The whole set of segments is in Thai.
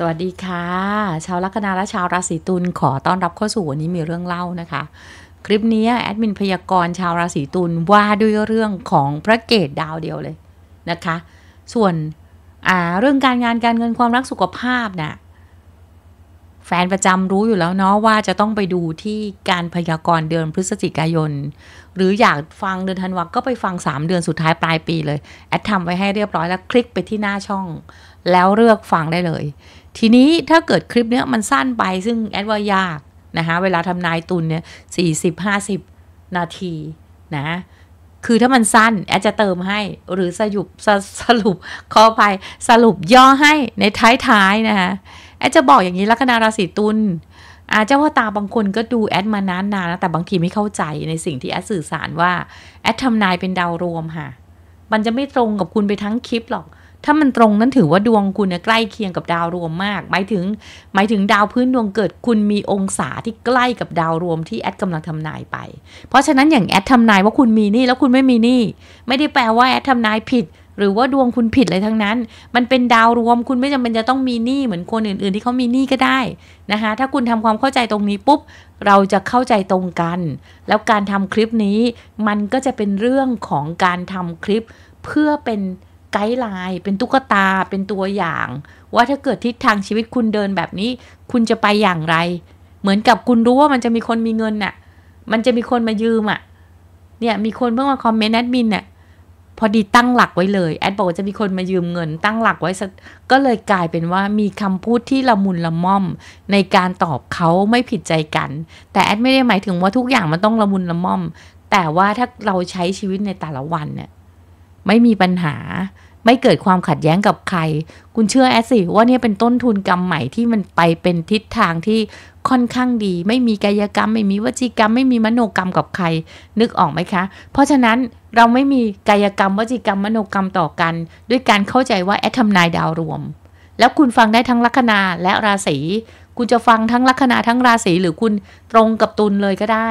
สวัสดีค่ะชาวลัคนาและชาวราศีตุลขอต้อนรับเข้าสู่วันนี้มีเรื่องเล่านะคะ คลิปนี้แอดมินพยากรณ์ชาวราศีตุลว่าด้วยเรื่องของพระเกตดาวเดียวเลยนะคะ ส่วนเรื่องการงานการเงินความรักสุขภาพนะ่ะแฟนประจำรู้อยู่แล้วเนาะว่าจะต้องไปดูที่การพยากรณ์เดือนพฤศจิกายน หรืออยากฟังเดือนธันวาก็ไปฟัง 3 เดือนสุดท้ายปลายปีเลยแอดทำไว้ให้เรียบร้อยแล้วคลิกไปที่หน้าช่อง แล้วเลือกฟังได้เลยทีนี้ถ้าเกิดคลิปเนี้ยมันสั้นไปซึ่งแอดว่ายากนะคะเวลาทำนายตุนเนี่ยสี่สิบห้าสิบนาทีนะคือถ้ามันสั้น แอดจะเติมให้หรือสรุปสสรุปขอัย สรุปย่อให้ในท้ายๆนะคะแอดจะบอกอย่างนี้ ลัคนาราศีตุลอาเจ้าพ่อตาบางคนก็ดูแอดมานานๆนแต่บางทีไม่เข้าใจในสิ่งที่แอดสื่อสารว่า แอดทำนายเป็นดาวรวมค่ะมันจะไม่ตรงกับคุณไปทั้งคลิปหรอกถ้ามันตรงนั้นถือว่าดวงคุณใกล้เคียงกับดาวรวมมากหมายถึง หมายถึงดาวพื้นดวงเกิดคุณมีองศาที่ใกล้กับดาวรวมที่แอดกำลังทำนายไป เพราะฉะนั้นอย่างแอดทำนายว่าคุณมีนี่แล้วคุณไม่มีนี่ ไม่ได้แปลว่าแอดทำนายผิด หรือว่าดวงคุณผิดเลยทั้งนั้น มันเป็นดาวรวมคุณไม่จำเป็นจะต้องมีหนี้เหมือนคนอื่นๆ ที่เขามีหนี้ก็ได้นะคะ ถ้าคุณทำความเข้าใจตรงนี้ปุ๊บเราจะเข้าใจตรงกัน แล้วการทำคลิปนี้ มันก็จะเป็นเรื่องของการทำคลิปเพื่อเป็นไกด์ไลน์เป็นตุ๊กตาเป็นตัวอย่าง ว่าถ้าเกิดทิศทางชีวิตคุณเดินแบบนี้ คุณจะไปอย่างไร เหมือนกับคุณรู้ว่ามันจะมีคนมีเงินน่ะมันจะมีคนมายืมอ่ะเนี่ยมีคนเพิ่งมาคอมเมนต์แอดมินน่ะพอดีตั้งหลักไว้เลยแอดบอกว่าจะมีคนมายืมเงินตั้งหลักไว้ก็เลยกลายเป็นว่ามีคำพูดที่ละมุนละม่อม ในการตอบเขาไม่ผิดใจกัน แต่แอดไม่ได้หมายถึงว่าทุกอย่างมันต้องละมุนละม่อม แต่ว่าถ้าเราใช้ชีวิตในแต่ละวันเนี่ยไม่มีปัญหา ไม่เกิดความขัดแย้งกับใคร คุณเชื่อแอสสิว่าเนี่ยเป็นต้นทุนกรรมใหม่ที่มันไปเป็นทิศทางที่ค่อนข้างดี ไม่มีกายกรรมไม่มีวจีกรรมไม่มีมโนกรรมกับใครนึกออกไหมคะ เพราะฉะนั้นเราไม่มีกายกรรมวจีกรรมมโนกรรมต่อกัน ด้วยการเข้าใจว่าแอดทำนายดาวรวม แล้วคุณฟังได้ทั้งลัคนาและราศีคุณจะฟังทั้งลัคนาทั้งราศีหรือคุณตรงกับตุลเลยก็ได้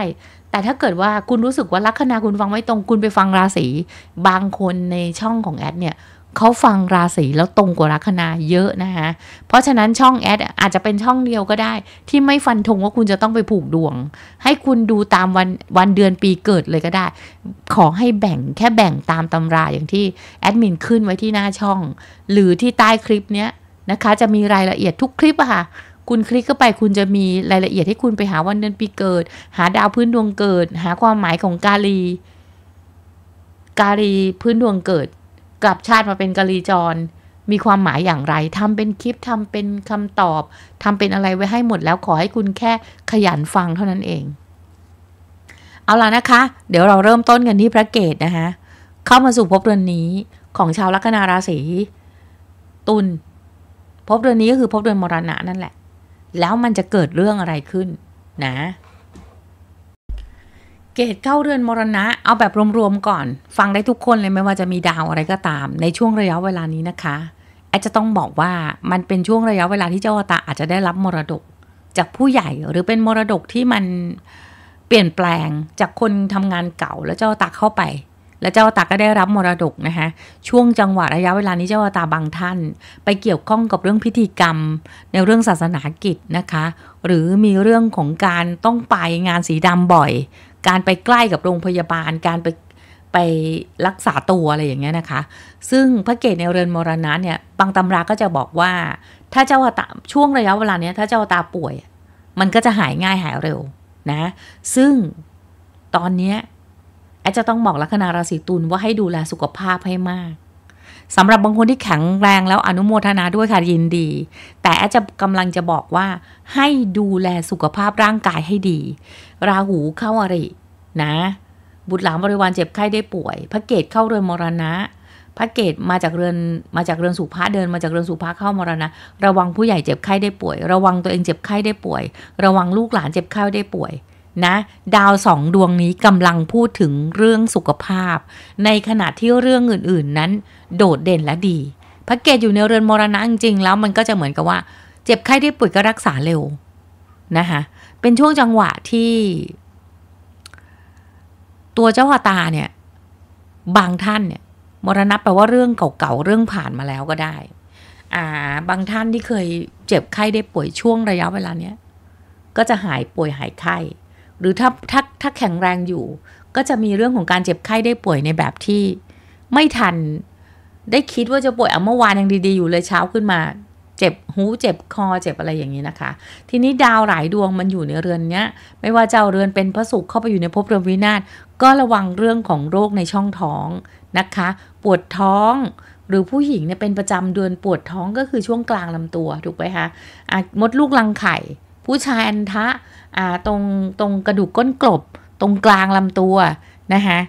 แต่ถ้าเกิดว่าคุณรู้สึกว่าลัคนาคุณฟังไม่ตรงคุณไปฟังราศี บางคนในช่องของแอดเนี่ยเขาฟังราศีแล้วตรงกว่าลัคนาเยอะ นะคะเพราะฉะนั้นช่องแอดอาจจะเป็นช่องเดียวก็ได้ ที่ไม่ฟันธงว่าคุณจะต้องไปผูกดวง ให้คุณดูตามวันวันเดือนปีเกิดเลยก็ได้ ขอให้แบ่งแค่แบ่งตามตำราอย่างที่แอดมินขึ้นไว้ที่หน้าช่อง หรือที่ใต้คลิปเนี้ยนะคะจะมีรายละเอียดทุกคลิปอะค่ะคุณคลิกเข้าไปคุณจะมีรายละเอียดให้คุณไปหาวันเดือนปีเกิด หาดาวพื้นดวงเกิด หาความหมายของกาลี กาลีพื้นดวงเกิดกลับชาติมาเป็นกาลีจร มีความหมายอย่างไร ทำเป็นคลิปทำเป็นคำตอบ ทำเป็นอะไรไว้ให้หมดแล้วขอให้คุณแค่ขยันฟังเท่านั้นเองเอาล่ะนะคะ เดี๋ยวเราเริ่มต้นกันที่พระเกตนะคะเข้ามาสู่ภพเดือนนี้ของชาวลัคนาราศี ตุลภพเดือนนี้ก็คือภพเดือนมรณะนั่นแหละแล้วมันจะเกิดเรื่องอะไรขึ้นนะ เกตเข้าเรือนมรณะเอาแบบรวมๆก่อน ฟังได้ทุกคนเลยไม่ว่าจะมีดาวอะไรก็ตามในช่วงระยะเวลานี้นะคะแอดจะต้องบอกว่ามันเป็นช่วงระยะเวลาที่เจ้าตาอาจจะได้รับมรดก จากผู้ใหญ่หรือเป็นมรดกที่มันเปลี่ยนแปลงจากคนทำงานเก่าแล้วเจ้าตาเข้าไปและเจ้าตา ก็ได้รับมรดกนะคะช่วงจังหวะระยะเวลา นี้ เจ้าตาบางท่าน ไปเกี่ยวข้องกับเรื่องพิธีกรรมในเรื่องศาสนากิจนะคะ หรือมีเรื่องของการต้องไปงานสีดำบ่อย การไปใกล้กับโรงพยาบาล การไปไปรักษาตัวอะไรอย่างเงี้ยนะคะ ซึ่งพระเกศในเรือนมรณะเนี่ยบางตำรา ก็จะบอกว่า ถ้าเจ้าตา ช่วงระยะเวลา นี้ ถ้าเจ้าตาป่วย มันก็จะหายง่ายหายเร็วนะ ซึ่งตอนเนี้ยอดจะต้องบอกลัคนาราศีตุลว่าให้ดูแลสุขภาพให้มากสำหรับบางคนที่แข็งแรงแล้วอนุโมทนาด้วยค่ะยินดี แต่อาจจะกำลังจะบอกว่าให้ดูแลสุขภาพร่างกายให้ดี ราหูเข้าอรินะ บุตรหลานบริวารเจ็บไข้ได้ป่วยพระเกตเข้าเรือนมรณะพระเกตมาจากเรือนมาจากเรือนสุภาเดินมาจากเรือนสุภาเข้ามรณะระวังผู้ใหญ่เจ็บไข้ได้ป่วย ระวังตัวเองเจ็บไข้ได้ป่วย ระวังลูกหลานเจ็บไข้ได้ป่วยนะดาวสองดวงนี้กำลังพูดถึงเรื่องสุขภาพ ในขณะที่เรื่องอื่นๆนั้น โดดเด่นและดี พระเกตอยู่ในเรือนมรณะจริงๆแล้วมันก็จะเหมือนกับว่า เจ็บไข้ได้ป่วยก็รักษาเร็ว นะคะเป็นช่วงจังหวะที่ ตัวเจ้าหตาเนี่ยบางท่านเนี่ยมรณะแปลว่าเรื่องเก่าๆเรื่องผ่านมาแล้วก็ได้ อ่าบางท่านที่เคยเจ็บไข้ได้ป่วยช่วงระยะเวลาเนี้ยก็จะหายป่วยหายไข้หรือถ้าถ้าถ้าแข็งแรงอยู่ ก็จะมีเรื่องของการเจ็บไข้ได้ป่วยในแบบที่ไม่ทันได้คิดว่าจะป่วยเอาเมื่อวานยังดีๆอยู่เลยเช้าขึ้นมา เจ็บหูเจ็บคอเจ็บอะไรอย่างนี้นะคะ ทีนี้ดาวหลายดวงมันอยู่ในเรือนเนี้ย ไม่ว่าเจ้าเรือนเป็นพระศุกร์เข้าไปอยู่ในภพเรือนวินาศก็ระวังเรื่องของโรคในช่องท้องนะคะ ปวดท้องหรือผู้หญิงเนี่ยเป็นประจำเดือน ปวดท้องก็คือช่วงกลางลำตัวถูกไหมคะมดลูกรังไข่ผู้ชายอันทะอ่าตรง ตรงกระดูกก้นกลบตรงกลางลำตัวนะคะ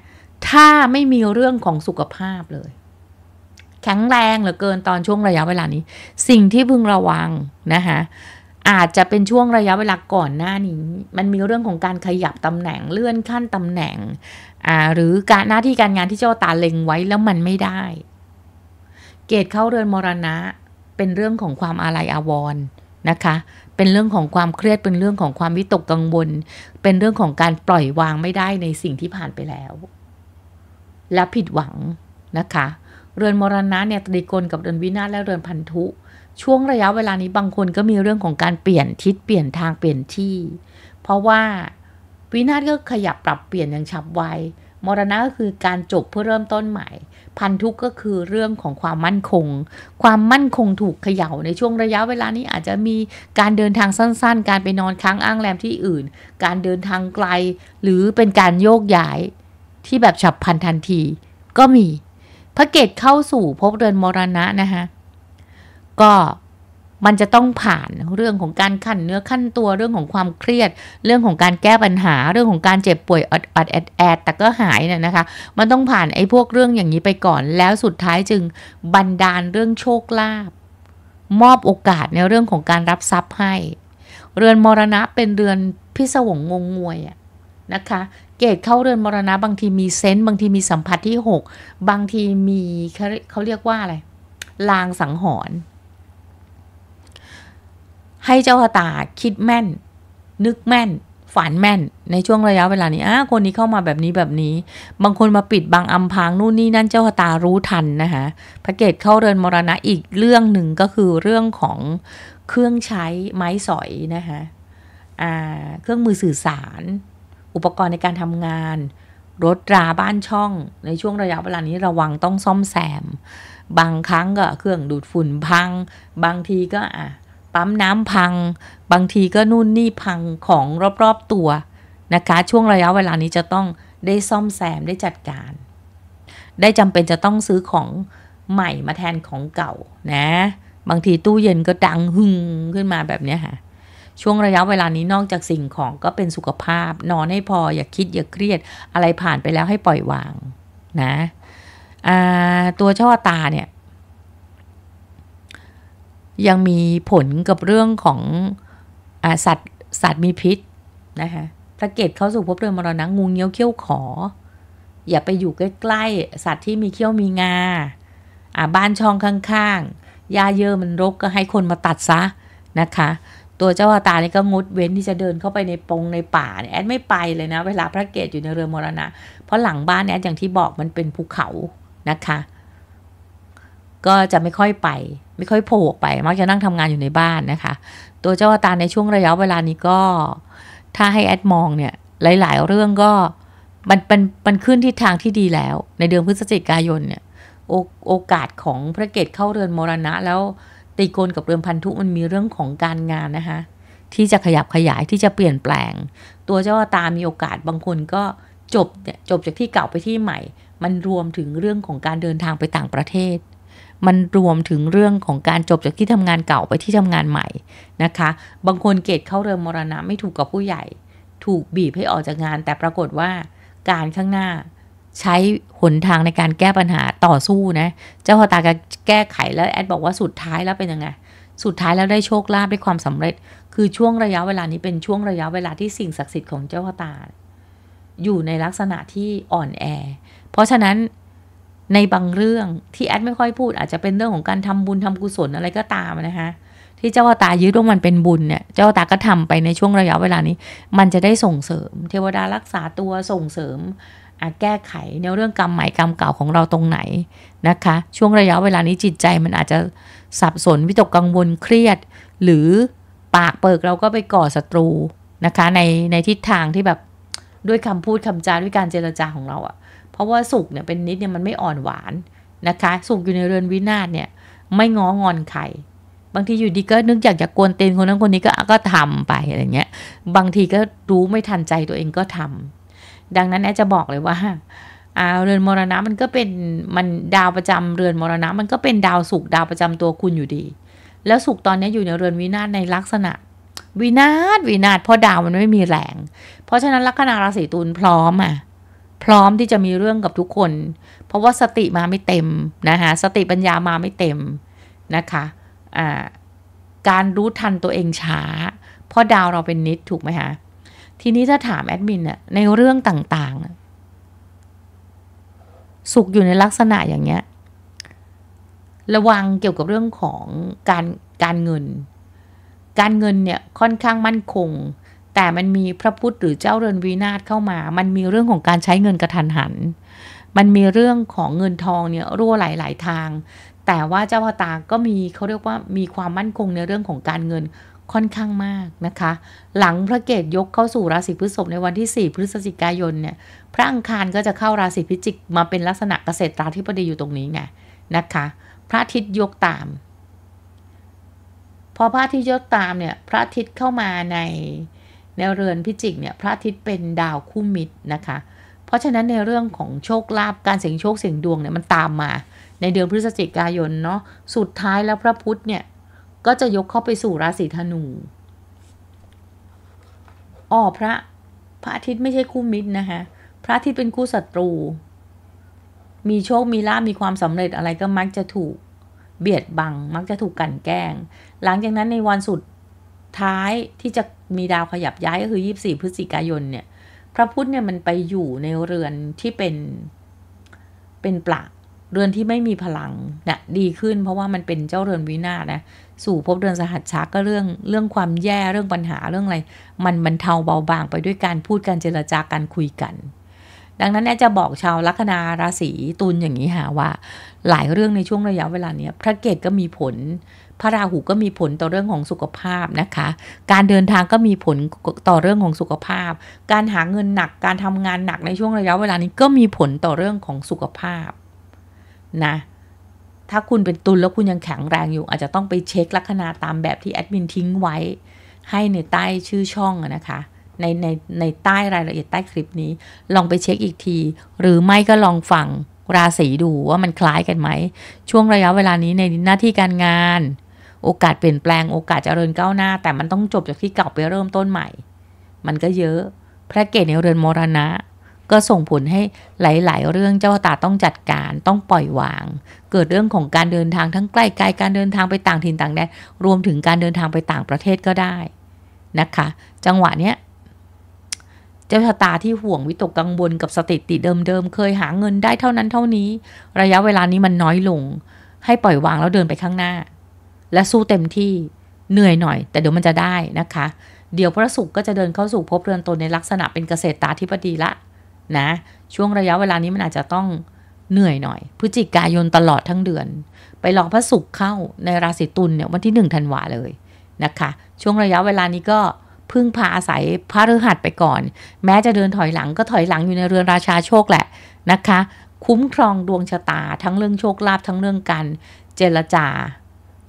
ถ้าไม่มีเรื่องของสุขภาพเลย แข็งแรงเหลือเกินตอนช่วงระยะเวลานี้ สิ่งที่พึงระวังนะคะอาจจะเป็นช่วงระยะเวลาก่อนหน้านี้มันมีเรื่องของการขยับตำแหน่งเลื่อนขั้นตำแหน่งอ่าหรือการหน้าที่การงานที่เจ้าตาเล็งไว้แล้วมันไม่ได้ เกตเข้าเรือนมรณะเป็นเรื่องของความอาลัยอาวรณ์นะคะเป็นเรื่องของความเครียดเป็นเรื่องของความวิตกกังวล เป็นเรื่องของการปล่อยวางไม่ได้ในสิ่งที่ผ่านไปแล้ว และผิดหวังนะคะ เรือนมรณะเนี่ยตรีกลกับเรือนวินาศและเรือนพันธุ ช่วงระยะเวลานี้บางคนก็มีเรื่องของการเปลี่ยนทิศเปลี่ยนทางเปลี่ยนที่ เพราะว่าวินาศก็ ขยับปรับเปลี่ยนอย่างฉับไวมรณะก็คือการจบเพื่อเริ่มต้นใหม่ พันทุกก็คือเรื่องของความมั่นคงความมั่นคงถูกเขย่าในช่วงระยะเวลานี้อาจจะมีการเดินทางสั้นๆ การไปนอนค้างอ้างแรมที่อื่น การเดินทางไกลหรือเป็นการโยกย้ายที่แบบฉับพลันทันที ก็มีพระเกตเข้าสู่ภพเดือนมรณะนะคะก็มันจะต้องผ่านเรื่องของการขั้นเนื้อขั้นตัวเรื่องของความเครียดเรื่องของการแก้ปัญหาเรื่องของการเจ็บป่วยอดอดแอดแอดแต่ก็หายเนี่ยนะคะ มันต้องผ่านไอ้พวกเรื่องอย่างนี้ไปก่อน แล้วสุดท้ายจึงบันดาลเรื่องโชคลาภมอบโอกาสในเรื่องของการรับทรัพย์ให้ เรือนมรณะเป็นเรือนพิศวงงงวยอะนะคะ เกตเข้าเรือนมรณะ บางทีมีเซนต์บางทีมีสัมผัสที่ 6 บางทีมีเขาเรียกว่าอะไรลางสังหรณ์ให้เจ้าตาคิดแม่น นึกแม่นฝันแม่น ในช่วงระยะเวลานี้อ่าคนนี้เข้ามาแบบนี้แบบนี้ บางคนมาปิดบางอำพางนู่นนี่นั่นเจ้าตารู้ทันนะคะพระเกตเข้าเรือนมรณะอีกเรื่องหนึ่งก็คือเรื่องของเครื่องใช้ไม้สอยนะคะอ่าเครื่องมือสื่อสาร อุปกรณ์ในการทำงาน รถราบ้านช่อง ในช่วงระยะเวลานี้ระวังต้องซ่อมแซมบางครั้งก็เครื่องดูดฝุ่นพัง บางทีก็อ่ะปั๊มน้ำพังบางทีก็นู่นนี่พังของรอบๆตัวนะคะ ช่วงระยะเวลานี้จะต้องได้ซ่อมแซมได้จัดการ ได้จำเป็นจะต้องซื้อของใหม่มาแทนของเก่านะ บางทีตู้เย็นก็ดังหึงขึ้นมาแบบนี้ค่ะช่วงระยะเวลานี้นอกจากสิ่งของก็เป็นสุขภาพ นอนให้พออย่าคิดอย่าเครียดอะไรผ่านไปแล้วให้ปล่อยวางนะตัวชาวตาเนี่ยยังมีผลกับเรื่องของอสัตว์สัตว์มีพิษนะคะพระเกตเข้าสู่ภพเรือนมรณะงูเงี้ยวเขี้ยวขอ อย่าไปอยู่ใกล้ๆสัตว์ที่มีเขี้ยวมีงา อ่าบ้านช่องข้าง ๆยาเยอะมันรกก็ให้คนมาตัดซะนะคะ ตัวเจ้าตานี่ก็งดเว้นที่จะเดินเข้าไปในปงในป่าแอดไม่ไปเลยนะ เวลาพระเกตอยู่ในเรือมรณะเพราะหลังบ้านแอดอย่างที่บอกมันเป็นภูเขานะคะ ก็จะไม่ค่อยไปไม่ค่อยโผล่ไปมักจะนั่งทำงานอยู่ในบ้านนะคะ ตัวเจ้าอาตาในช่วงระยะเวลานี้ก็ถ้าให้แอดมองเนี่ย หลายๆ เรื่องก็ มันเป็นมันขึ้นทิศทางที่ดีแล้ว ในเดือนพฤศจิกายนเนี่ยโอโอกาสของพระเกตเข้าเรือนมรณะ แล้วตีโกนกับเรือนพันธุมันมีเรื่องของการงานนะคะที่จะขยับขยายที่จะเปลี่ยนแปลง ตัวเจ้าตามีโอกาสบางคนก็จบจบจากที่เก่าไปที่ใหม่ มันรวมถึงเรื่องของการเดินทางไปต่างประเทศมันรวมถึงเรื่องของการจบจากที่ทำงานเก่าไปที่ทำงานใหม่นะคะ บางคนเกตเข้าเรือมมรณะไม่ถูกกับผู้ใหญ่ ถูกบีบให้ออกจากงาน แต่ปรากฏว่าการข้างหน้าใช้หนทางในการแก้ปัญหาต่อสู้นะ เจ้าพอตาก็แก้ไขแล้วแอดบอกว่าสุดท้ายแล้วเป็นยังไง สุดท้ายแล้วได้โชคลาภได้ความสำเร็จ คือช่วงระยะเวลานี้เป็นช่วงระยะเวลาที่สิ่งศักดิ์สิทธิ์ของเจ้าพตาอยู่ในลักษณะที่อ่อนแอเพราะฉะนั้นในบางเรื่องที่แอดไม่ค่อยพูดอาจจะเป็นเรื่องของการทำบุญทำกุศลอะไรก็ตามนะคะที่เจ้าตายึดว่ามันเป็นบุญ เนี่ย เจ้าตาก็ทำไปในช่วงระยะเวลานี้ มันจะได้ส่งเสริม เทวดารักษาตัวส่งเสริมแก้ไขในเรื่องกรรมใหม่กรรมเก่าของเราตรงไหน นะคะ ช่วงระยะเวลานี้จิตใจมันอาจจะสับสนวิตกกังวลเครียด หรือปากเปิกเราก็ไปก่อศัตรูนะคะในในทิศทางที่แบบด้วยคำพูดคำจาด้วยการเจรจาของเราอะ่ะเพราะว่าสุกเนี่ยเป็นนิดเนี่ยมันไม่อ่อนหวานนะคะสุกอยู่ในเรือนวินาศเนี่ยไม่ง้องอนใครบางทีอยู่ดีก็นึกอยากจะกวนเตนคนนั้นคนนี้ก็ก็ทำไปอะไรเงี้ย บางทีก็รู้ไม่ทันใจตัวเองก็ทำ ดังนั้นแอจะบอกเลยว่าอาเรือนมรณะมันก็เป็นมันดาวประจำเรือนมรณะ มันก็เป็นดาวสุกดาวประจำตัวคุณอยู่ดี แล้วสุกตอนนี้อยู่ในเรือนวินาศในลักษณะวินาศวินาศเพราะดาวมันไม่มีแรงเพราะฉะนั้นลัคนาราศีตุลพร้อมอ่ะพร้อมที่จะมีเรื่องกับทุกคนเพราะว่าสติมาไม่เต็มนะคะสติปัญญามาไม่เต็มนะคะะการรู้ทันตัวเองช้า เพราะดาวเราเป็นนิดถูกไหมคะทีนี้ถ้าถามแอดมิน่ะในเรื่องต่างๆ สุขอยู่ในลักษณะอย่างเงี้ย ระวังเกี่ยวกับเรื่องของการการเงิน การเงินเนี่ยค่อนข้างมั่นคงแต่มันมีพระพุทธหรือเจ้าเรือนวีนาศเข้ามา มันมีเรื่องของการใช้เงินกระทันหัน มันมีเรื่องของเงินทองเนี่ยรั่วไหลหลายทาง แต่ว่าเจ้าพตา ก็มีเขาเรียกว่ามีความมั่นคงในเรื่องของการเงินค่อนข้างมากนะคะ หลังพระเกตยกเข้าสู่ราศีพฤษภในวันที่ 4 พฤศจิกายนเนี่ย พระอังคารก็จะเข้าราศีพิจิกมาเป็นลักษณะเกษตราธิบดีอยู่ตรงนี้ไงนะคะ พระอาทิตย์ยกตาม พอพระอาทิตย์ยกตามเนี่ยพระอาทิตย์เข้ามาในในเรือนพิจิกเนี่ยพระอาทิตย์เป็นดาวคู่มิตรนะคะ เพราะฉะนั้นในเรื่องของโชคลาภการเสี่ยงโชคเสี่ยงดวงเนี่ยมันตามมา ในเดือนพฤศจิกายนเนาะสุดท้ายแล้วพระพุธเนี่ยก็จะยกเข้าไปสู่ราศีธนูอ๋อพระพระอาทิตย์ไม่ใช่คู่มิตรนะคะพระอาทิตย์เป็นคู่ศัตรู มีโชคมีลาบมีความสำเร็จอะไรก็มักจะถูกเบียดบังมักจะถูกกันแกล้งหลังจากนั้นในวันสุดท้ายที่จะมีดาวขยับย้ายก็คือ 24 พฤศจิกายนเนี่ย พระพุธเนี่ย มันไปอยู่ในเรือนที่เป็นเป็นปลาเรือนที่ไม่มีพลังนะดีขึ้นเพราะว่ามันเป็นเจ้าเรือนวินาศนะสู่พบเรือนสหัสชาก็เรื่องเรื่องความแย่เรื่องปัญหาเรื่องอะไรมันบรรเทาเบาบางไปด้วยการพูดการเจรจาการคุยกัน ดังนั้นแน่จะบอกชาวลัคนาราศีตุลอย่างนี้หาว่า หลายเรื่องในช่วงระยะเวลาเนี้ยพระเกตก็มีผลพระราหูก็มีผลต่อเรื่องของสุขภาพนะคะ การเดินทางก็มีผลต่อเรื่องของสุขภาพ การหาเงินหนัก การทำงานหนักในช่วงระยะเวลานี้ก็มีผลต่อเรื่องของสุขภาพนะ ถ้าคุณเป็นตุลแล้วคุณยังแข็งแรงอยู่ อาจจะต้องไปเช็คลัคนาตามแบบที่แอดมินทิ้งไว้ ให้ในใต้ชื่อช่องนะคะ ในในในใต้รายละเอียดใต้คลิปนี้ ลองไปเช็คอีกที หรือไม่ก็ลองฟังราศีดูว่ามันคล้ายกันไหมช่วงระยะเวลานี้ในหน้าที่การงานโอกาสเปลี่ยนแปลงโอกาสจเจริญก้าวหน้า แต่มันต้องจบจากที่เก่าไปเริ่มต้นใหม่ มันก็เยอะ พระเกศในเรือนมรณะ ก็ส่งผลให้หลายๆ เรื่องเจ้าตาต้องจัดการ ต้องปล่อยวาง เกิดเรื่องของการเดินทางทั้งใกล้ไกลการเดินทางไปต่างถิ่นต่างแดนรวมถึงการเดินทางไปต่างประเทศก็ได้นะคะ จังหวะเนี้ยจ้าชะตาที่ห่วงวิตกกังวลกับสติติเดิมๆเคยหาเงินได้เท่านั้นเท่านี้ ระยะเวลานี้มันน้อยลง ให้ปล่อยวางแล้วเดินไปข้างหน้าและสู้เต็มที่เหนื่อยหน่อยแต่เดี๋ยวมันจะได้นะคะ เดี๋ยวพระศุกร์ก็จะเดินเข้าสู่พบเรือนตนในลักษณะเป็นเกษตรตาธิปดีละนะช่วงระยะเวลานี้มันอาจจะต้องเหนื่อยหน่อย พฤศจิกายนตลอดทั้งเดือน ไปรอพระศุกร์เข้าในราศีตุลเนี่ยวันที่1ธันวาเลยนะคะ ช่วงระยะเวลานี้ก็พึ่งพาอาศัยพระฤหัสไปก่อน แม้จะเดินถอยหลังก็ถอยหลังอยู่ในเรือนราชาโชคแหละนะคะ คุ้มครองดวงชะตาทั้งเรื่องโชคลาภทั้งเรื่องการเจรจา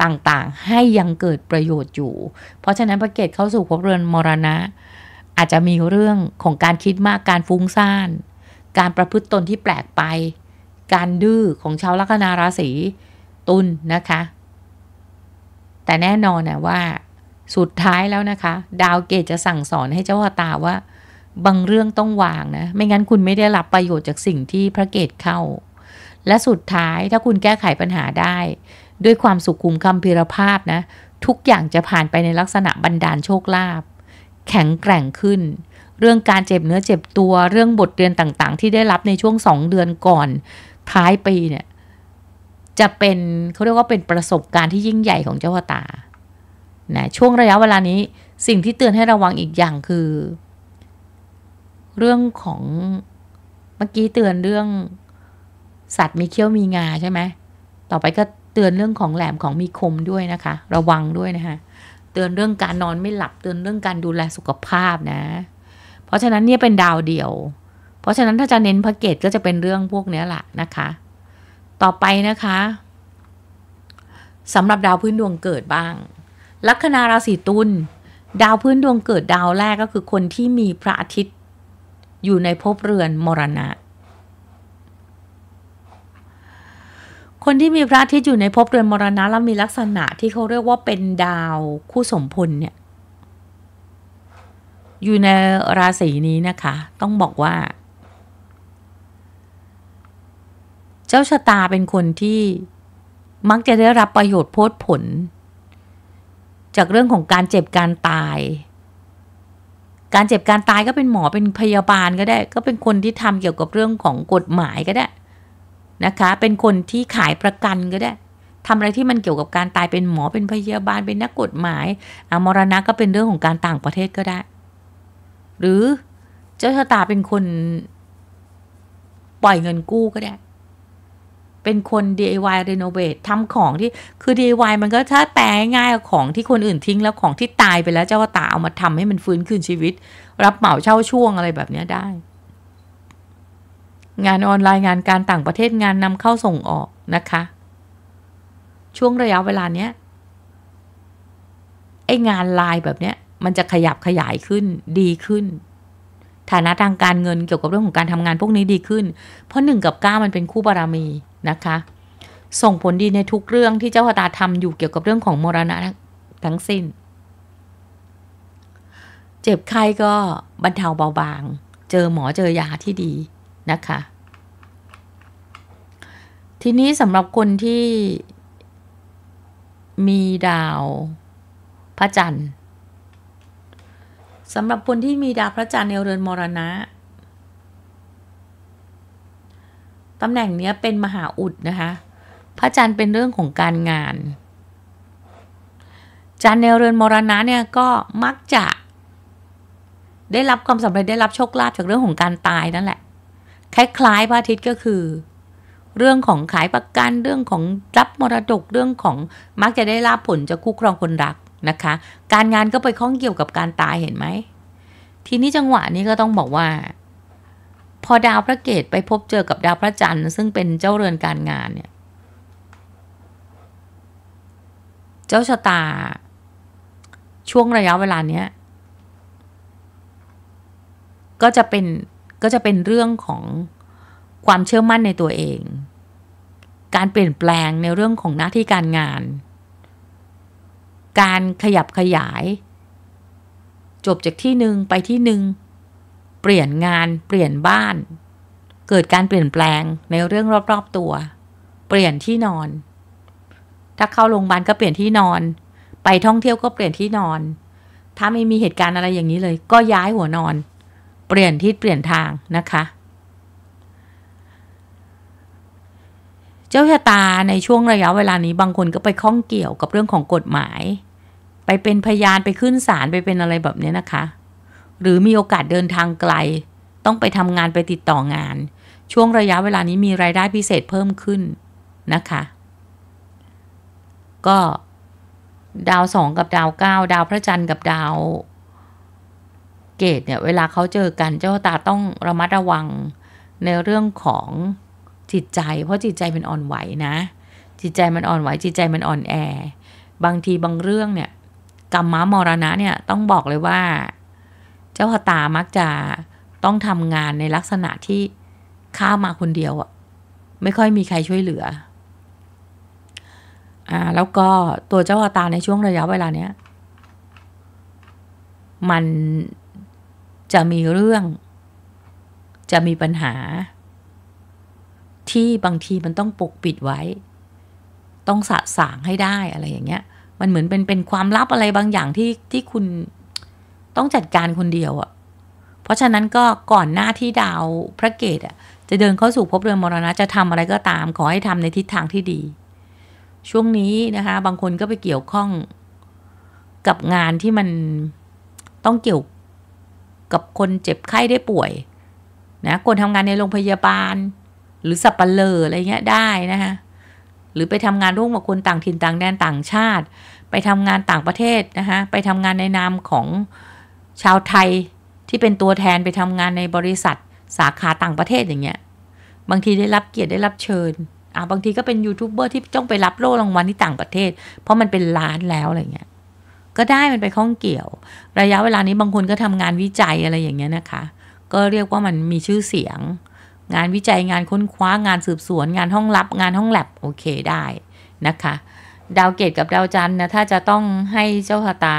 ต่างๆ ให้ยังเกิดประโยชน์อยู่ เพราะฉะนั้นพระเกตเข้าสู่ภพเรือนมรณะ อาจจะมีเรื่องของการคิดมากการฟุ้งซ่านการประพฤติตนที่แปลกไป การดื้อของชาวลัคนาราศีตุลนนะคะ แต่แน่นอนนะว่าสุดท้ายแล้วนะคะ ดาวเกตจะสั่งสอนให้เจ้าตาว่า บางเรื่องต้องวางนะไม่งั้นคุณไม่ได้รับประโยชน์จากสิ่งที่พระเกตเข้า และสุดท้ายถ้าคุณแก้ไขปัญหาได้ด้วยความสุขุมคำพิรภาพนะ ทุกอย่างจะผ่านไปในลักษณะบันดาลโชคลาภแข็งแกร่งขึ้น เรื่องการเจ็บเนื้อเจ็บตัวเรื่องบทเรียนต่างๆ ที่ได้รับในช่วงสองเดือนก่อนท้ายปีเนี่ย จะเป็นเขาเรียกว่าเป็นประสบการณ์ที่ยิ่งใหญ่ของเจ้าตานะช่วงระยะเวลานี้ สิ่งที่เตือนให้ระวังอีกอย่างคือ เรื่องของเมื่อกี้เตือนเรื่องสัตว์มีเขี้ยวมีงาใช่ไหมต่อไปก็ตือนเรื่องของแหลมของมีคมด้วยนะคะ ระวังด้วยนะคะเตือนเรื่องการนอนไม่หลับเตือนเรื่องการดูแลสุขภาพนะ เพราะฉะนั้นเนี่ยเป็นดาวเดี่ยว เพราะฉะนั้นถ้าจะเน้นพระเกตก็จะเป็นเรื่องพวกนี้แหละนะคะ ต่อไปนะคะสำหรับดาวพื้นดวงเกิดบ้าง ลัคนาราศีตุลดาวพื้นดวงเกิดดาวแรกก็คือคนที่มีพระอาทิตย์อยู่ในภพเรือนมรณะคนที่มีพระอาทิตย์อยู่ในภพเรือนมรณะแล้วมีลักษณะที่เขาเรียกว่าเป็นดาวคู่สมพลเนี่ย อยู่ในราศีนี้นะคะ ต้องบอกว่า เจ้าชะตาเป็นคนที่มักจะได้รับประโยชน์โพดผล จากเรื่องของการเจ็บการตาย การเจ็บการตายก็เป็นหมอเป็นพยาบาลก็ได้ ก็เป็นคนที่ทำเกี่ยวกับเรื่องของกฎหมายก็ได้นะคะเป็นคนที่ขายประกันก็ได้ทำอะไรที่มันเกี่ยวกับการตายเป็นหมอเป็นพยาบาลเป็นนักกฎหมายอมรณะก็เป็นเรื่องของการต่างประเทศก็ได้ หรือเจ้าชะตาเป็นคน ปล่อยเงินกู้ก็ได้เป็นคน DIY renovate ทำของที่คือ DIY มันก็ถ้าแปลง่ายของที่คนอื่นทิ้งแล้วของที่ตายไปแล้วเจ้าตาเอามาทำให้มันฟื้นคืนชีวิต รับเหมาเช่าช่วงอะไรแบบนี้ได้งานออนไลน์งานการต่างประเทศงานนำเข้าส่งออกนะคะ ช่วงระยะเวลาเนี้ยไองานลายแบบเนี้ย มันจะขยับขยายขึ้นดีขึ้น ฐานะทางการเงินเกี่ยวกับเรื่องของการทำงานพวกนี้ดีขึ้น เพราะหนึ่งกับเก้ามันเป็นคู่บารมีนะคะ ส่งผลดีในทุกเรื่องที่เจ้าพตาทำอยู่เกี่ยวกับเรื่องของมรณะทั้งสิ้น เจ็บไข้ก็บรรเทาเบาบาง เจอหมอเจอยาที่ดีนะคะทีนี้สำหรับคนที่มีดาวพระจันทร์สำหรับคนที่มีดาวพระจันทร์ในเรือนมรณะตำแหน่งนี้เป็นมหาอุดนะคะพระจันทร์เป็นเรื่องของการงานจันทร์ในเรือนมรณะเนี่ยก็มักจะได้รับความสำเร็จได้รับโชคลาภจากเรื่องของการตายนั่นแหละคล้ายๆพระอาทิตย์ก็คือ เรื่องของขายประกันเรื่องของรับมรดกเรื่องของมักจะได้รับผลจะคู่ครองคนรักนะคะ การงานก็ไปข้องเกี่ยวกับการตายเห็นไหมทีนี้จังหวะนี้ก็ต้องบอกว่า พอดาวพระเกตไปพบเจอกับดาวพระจันทร์ ซึ่งเป็นเจ้าเรือนการงานเนี่ย เจ้าชะตาช่วงระยะเวลาเนี้ย ก็จะเป็นก็จะเป็นเรื่องของความเชื่อมั่นในตัวเอง การเปลี่ยนแปลงในเรื่องของหน้าที่การงาน การขยับขยาย จบจากที่หนึ่งไปที่หนึ่ง เปลี่ยนงาน เปลี่ยนบ้าน เกิดการเปลี่ยนแปลงในเรื่องรอบๆตัว เปลี่ยนที่นอน ถ้าเข้าโรงพยาบาลก็เปลี่ยนที่นอน ไปท่องเที่ยวก็เปลี่ยนที่นอน ถ้าไม่มีเหตุการณ์อะไรอย่างนี้เลย ก็ย้ายหัวนอนเปลี่ยนทิศเปลี่ยนทางนะคะ เจ้าชะตาในช่วงระยะเวลานี้บางคนก็ไปข้องเกี่ยวกับเรื่องของกฎหมาย ไปเป็นพยานไปขึ้นศาลไปเป็นอะไรแบบนี้นะคะ หรือมีโอกาสเดินทางไกลต้องไปทำงานไปติดต่องาน ช่วงระยะเวลานี้มีรายได้พิเศษเพิ่มขึ้นนะคะ ก็ดาวสองกับดาวเก้าดาวพระจันทร์กับดาวเกตเนี่ยเวลาเขาเจอกันเจ้าตาต้องระมัดระวังในเรื่องของจิตใจเพราะจิตใจมันอ่อนไหวนะ จิตใจมันอ่อนไหวจิตใจมันอ่อนแอ บางทีบางเรื่องเนี่ยกรรมะมรณะเนี่ยต้องบอกเลยว่าเจ้าตามักจะต้องทำงานในลักษณะที่ข้ามาคนเดียวอะไม่ค่อยมีใครช่วยเหลือ อ่าแล้วก็ตัวเจ้าตาในช่วงระยะเวลาเนี้ยมันจะมีเรื่อง จะมีปัญหา ที่บางทีมันต้องปกปิดไว้ ต้องสะสางให้ได้อะไรอย่างเงี้ย มันเหมือนเป็นเป็นความลับอะไรบางอย่างที่ที่คุณต้องจัดการคนเดียวอะ่ะ เพราะฉะนั้นก็ก่อนหน้าที่ดาวพระเกตอะ่ะ จะเดินเข้าสู่ภพเรือนมรณะจะทำอะไรก็ตามขอให้ทำในทิศทางที่ดี ช่วงนี้นะคะ บางคนก็ไปเกี่ยวข้องกับงานที่มันต้องเกี่ยวกับคนเจ็บไข้ได้ป่วยนะคนทำงานในโรงพยาบาลหรือสับปเหร่ออะไรเงี้ยได้นะฮะหรือไปทำงานร่วมกับคนต่างถิ่นต่างแดนต่างชาติ ไปทำงานต่างประเทศนะคะไปทำงานในนามของชาวไทยที่เป็นตัวแทนไปทำงานในบริษัทสาขาต่างประเทศอย่างเงี้ยบางทีได้รับเกียรติได้รับเชิญอ่าบางทีก็เป็นยูทูบเบอร์ที่ต้องไปรับโล่รางวัลที่ต่างประเทศ เพราะมันเป็นล้านแล้วอะไรเงี้ยก็ได้มันไปข้องเกี่ยว ระยะเวลานี้บางคนก็ทำงานวิจัยอะไรอย่างเงี้ยนะคะ ก็เรียกว่ามันมีชื่อเสียง งานวิจัยงานค้นคว้า งานสืบสวน งานห้องลับ งานห้องแลบโอเคได้นะคะ ดาวเกตกับดาวจันนะ ถ้าจะต้องให้เจ้าชะตา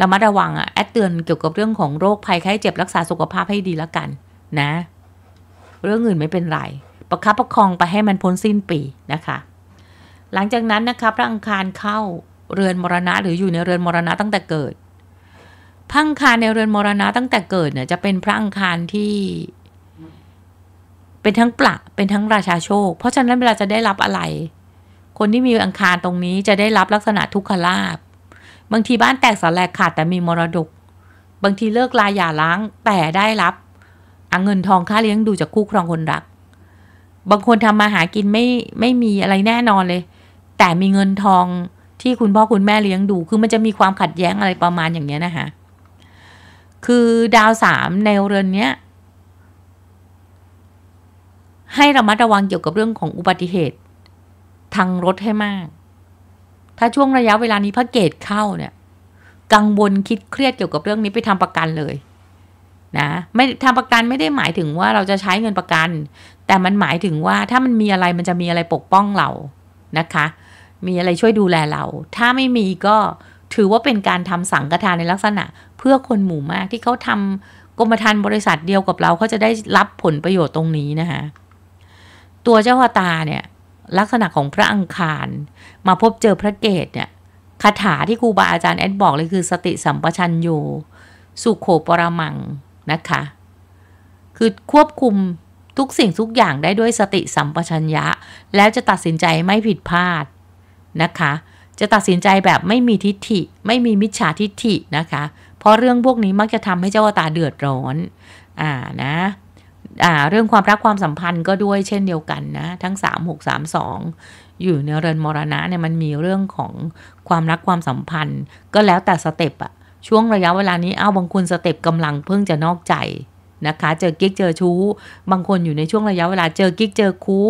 ระมัดระวังอะแอดเตือนเกี่ยวกับเรื่องของโรคภัยไข้เจ็บรักษาสุขภาพให้ดีละกันนะเรื่องอื่นไม่เป็นไรประคับประคองไปให้มันพ้นสิ้นปีนะคะ หลังจากนั้นนะคะพระอังคารเข้าเรือนมรณะหรืออยู่ในเรือนมรณะตั้งแต่เกิดพังคารในเรือนมรณะ ตั้งแต่เกิดเนี่ยจะเป็นพระอังคารที่ เป็นทั้งปละเป็นทั้งราชาโชคเพราะฉะนั้นเวลาจะได้รับอะไร คนที่มีอังคารตรงนี้จะได้รับลักษณะทุกขลาบ บางทีบ้านแตกสลายขาดแต่มีมรดกบางทีเลิกลาหย่าร้างแต่ได้รับเงินทองค่าเลี้ยงดูจากคู่ครองคนรัก บางคนทำมาหากินไม่ไม่มีอะไรแน่นอนเลย แต่มีเงินทองที่คุณพ่อคุณแม่เลี้ยงดู คือมันจะมีความขัดแย้งอะไรประมาณอย่างเนี้ยนะคะคือดาวสามในเรือนเนี้ยให้ระมัดระวังเกี่ยวกับเรื่องของอุบัติเหตุทางรถให้มาก ถ้าช่วงระยะเวลานี้พระเกตเข้าเนี่ย กังวลคิดเครียดเกี่ยวกับเรื่องนี้ไปทำประกันเลย นะ ไม่ทำประกันไม่ได้หมายถึงว่าเราจะใช้เงินประกัน แต่มันหมายถึงว่า ถ้ามันมีอะไรมันจะมีอะไรปกป้องเรานะคะมีอะไรช่วยดูแลเรา ถ้าไม่มีก็ถือว่าเป็นการทำสังฆทานในลักษณะเพื่อคนหมู่มากที่เขาทำกรมธรรม์บริษัทเดียวกับเราเขาจะได้รับผลประโยชน์ตรงนี้นะคะตัวเจ้าวตาเนี่ย ลักษณะของพระอังคาร มาพบเจอพระเกตเนี่ยคาถาที่ครูบาอาจารย์แอดบอกเลยคือสติสัมปชัญโยสุขโขปรมังนะคะ คือควบคุมทุกสิ่งทุกอย่างได้ด้วยสติสัมปชัญญะแล้วจะตัดสินใจไม่ผิดพลาดนะคะจะตัดสินใจแบบไม่มีทิฏฐิ ไม่มีมิจฉาทิฏฐินะคะเพราะเรื่องพวกนี้มักจะทำให้เจ้าตาเดือดร้อนอ่านะอ่าเรื่องความรักความสัมพันธ์ก็ด้วยเช่นเดียวกัน นะทั้ง 3 6 3 2 อยู่ในเรือนมรณะเนี่ยมันมีเรื่องของความรักความสัมพันธ์ ก็แล้วแต่สเต็ปอะช่วงระยะเวลานี้ เอาบางคนสเต็ปกำลังเพิ่งจะนอกใจนะคะเจอกิ๊กเจอชู้ บางคนอยู่ในช่วงระยะเวลาเจอกิ๊กเจอคู้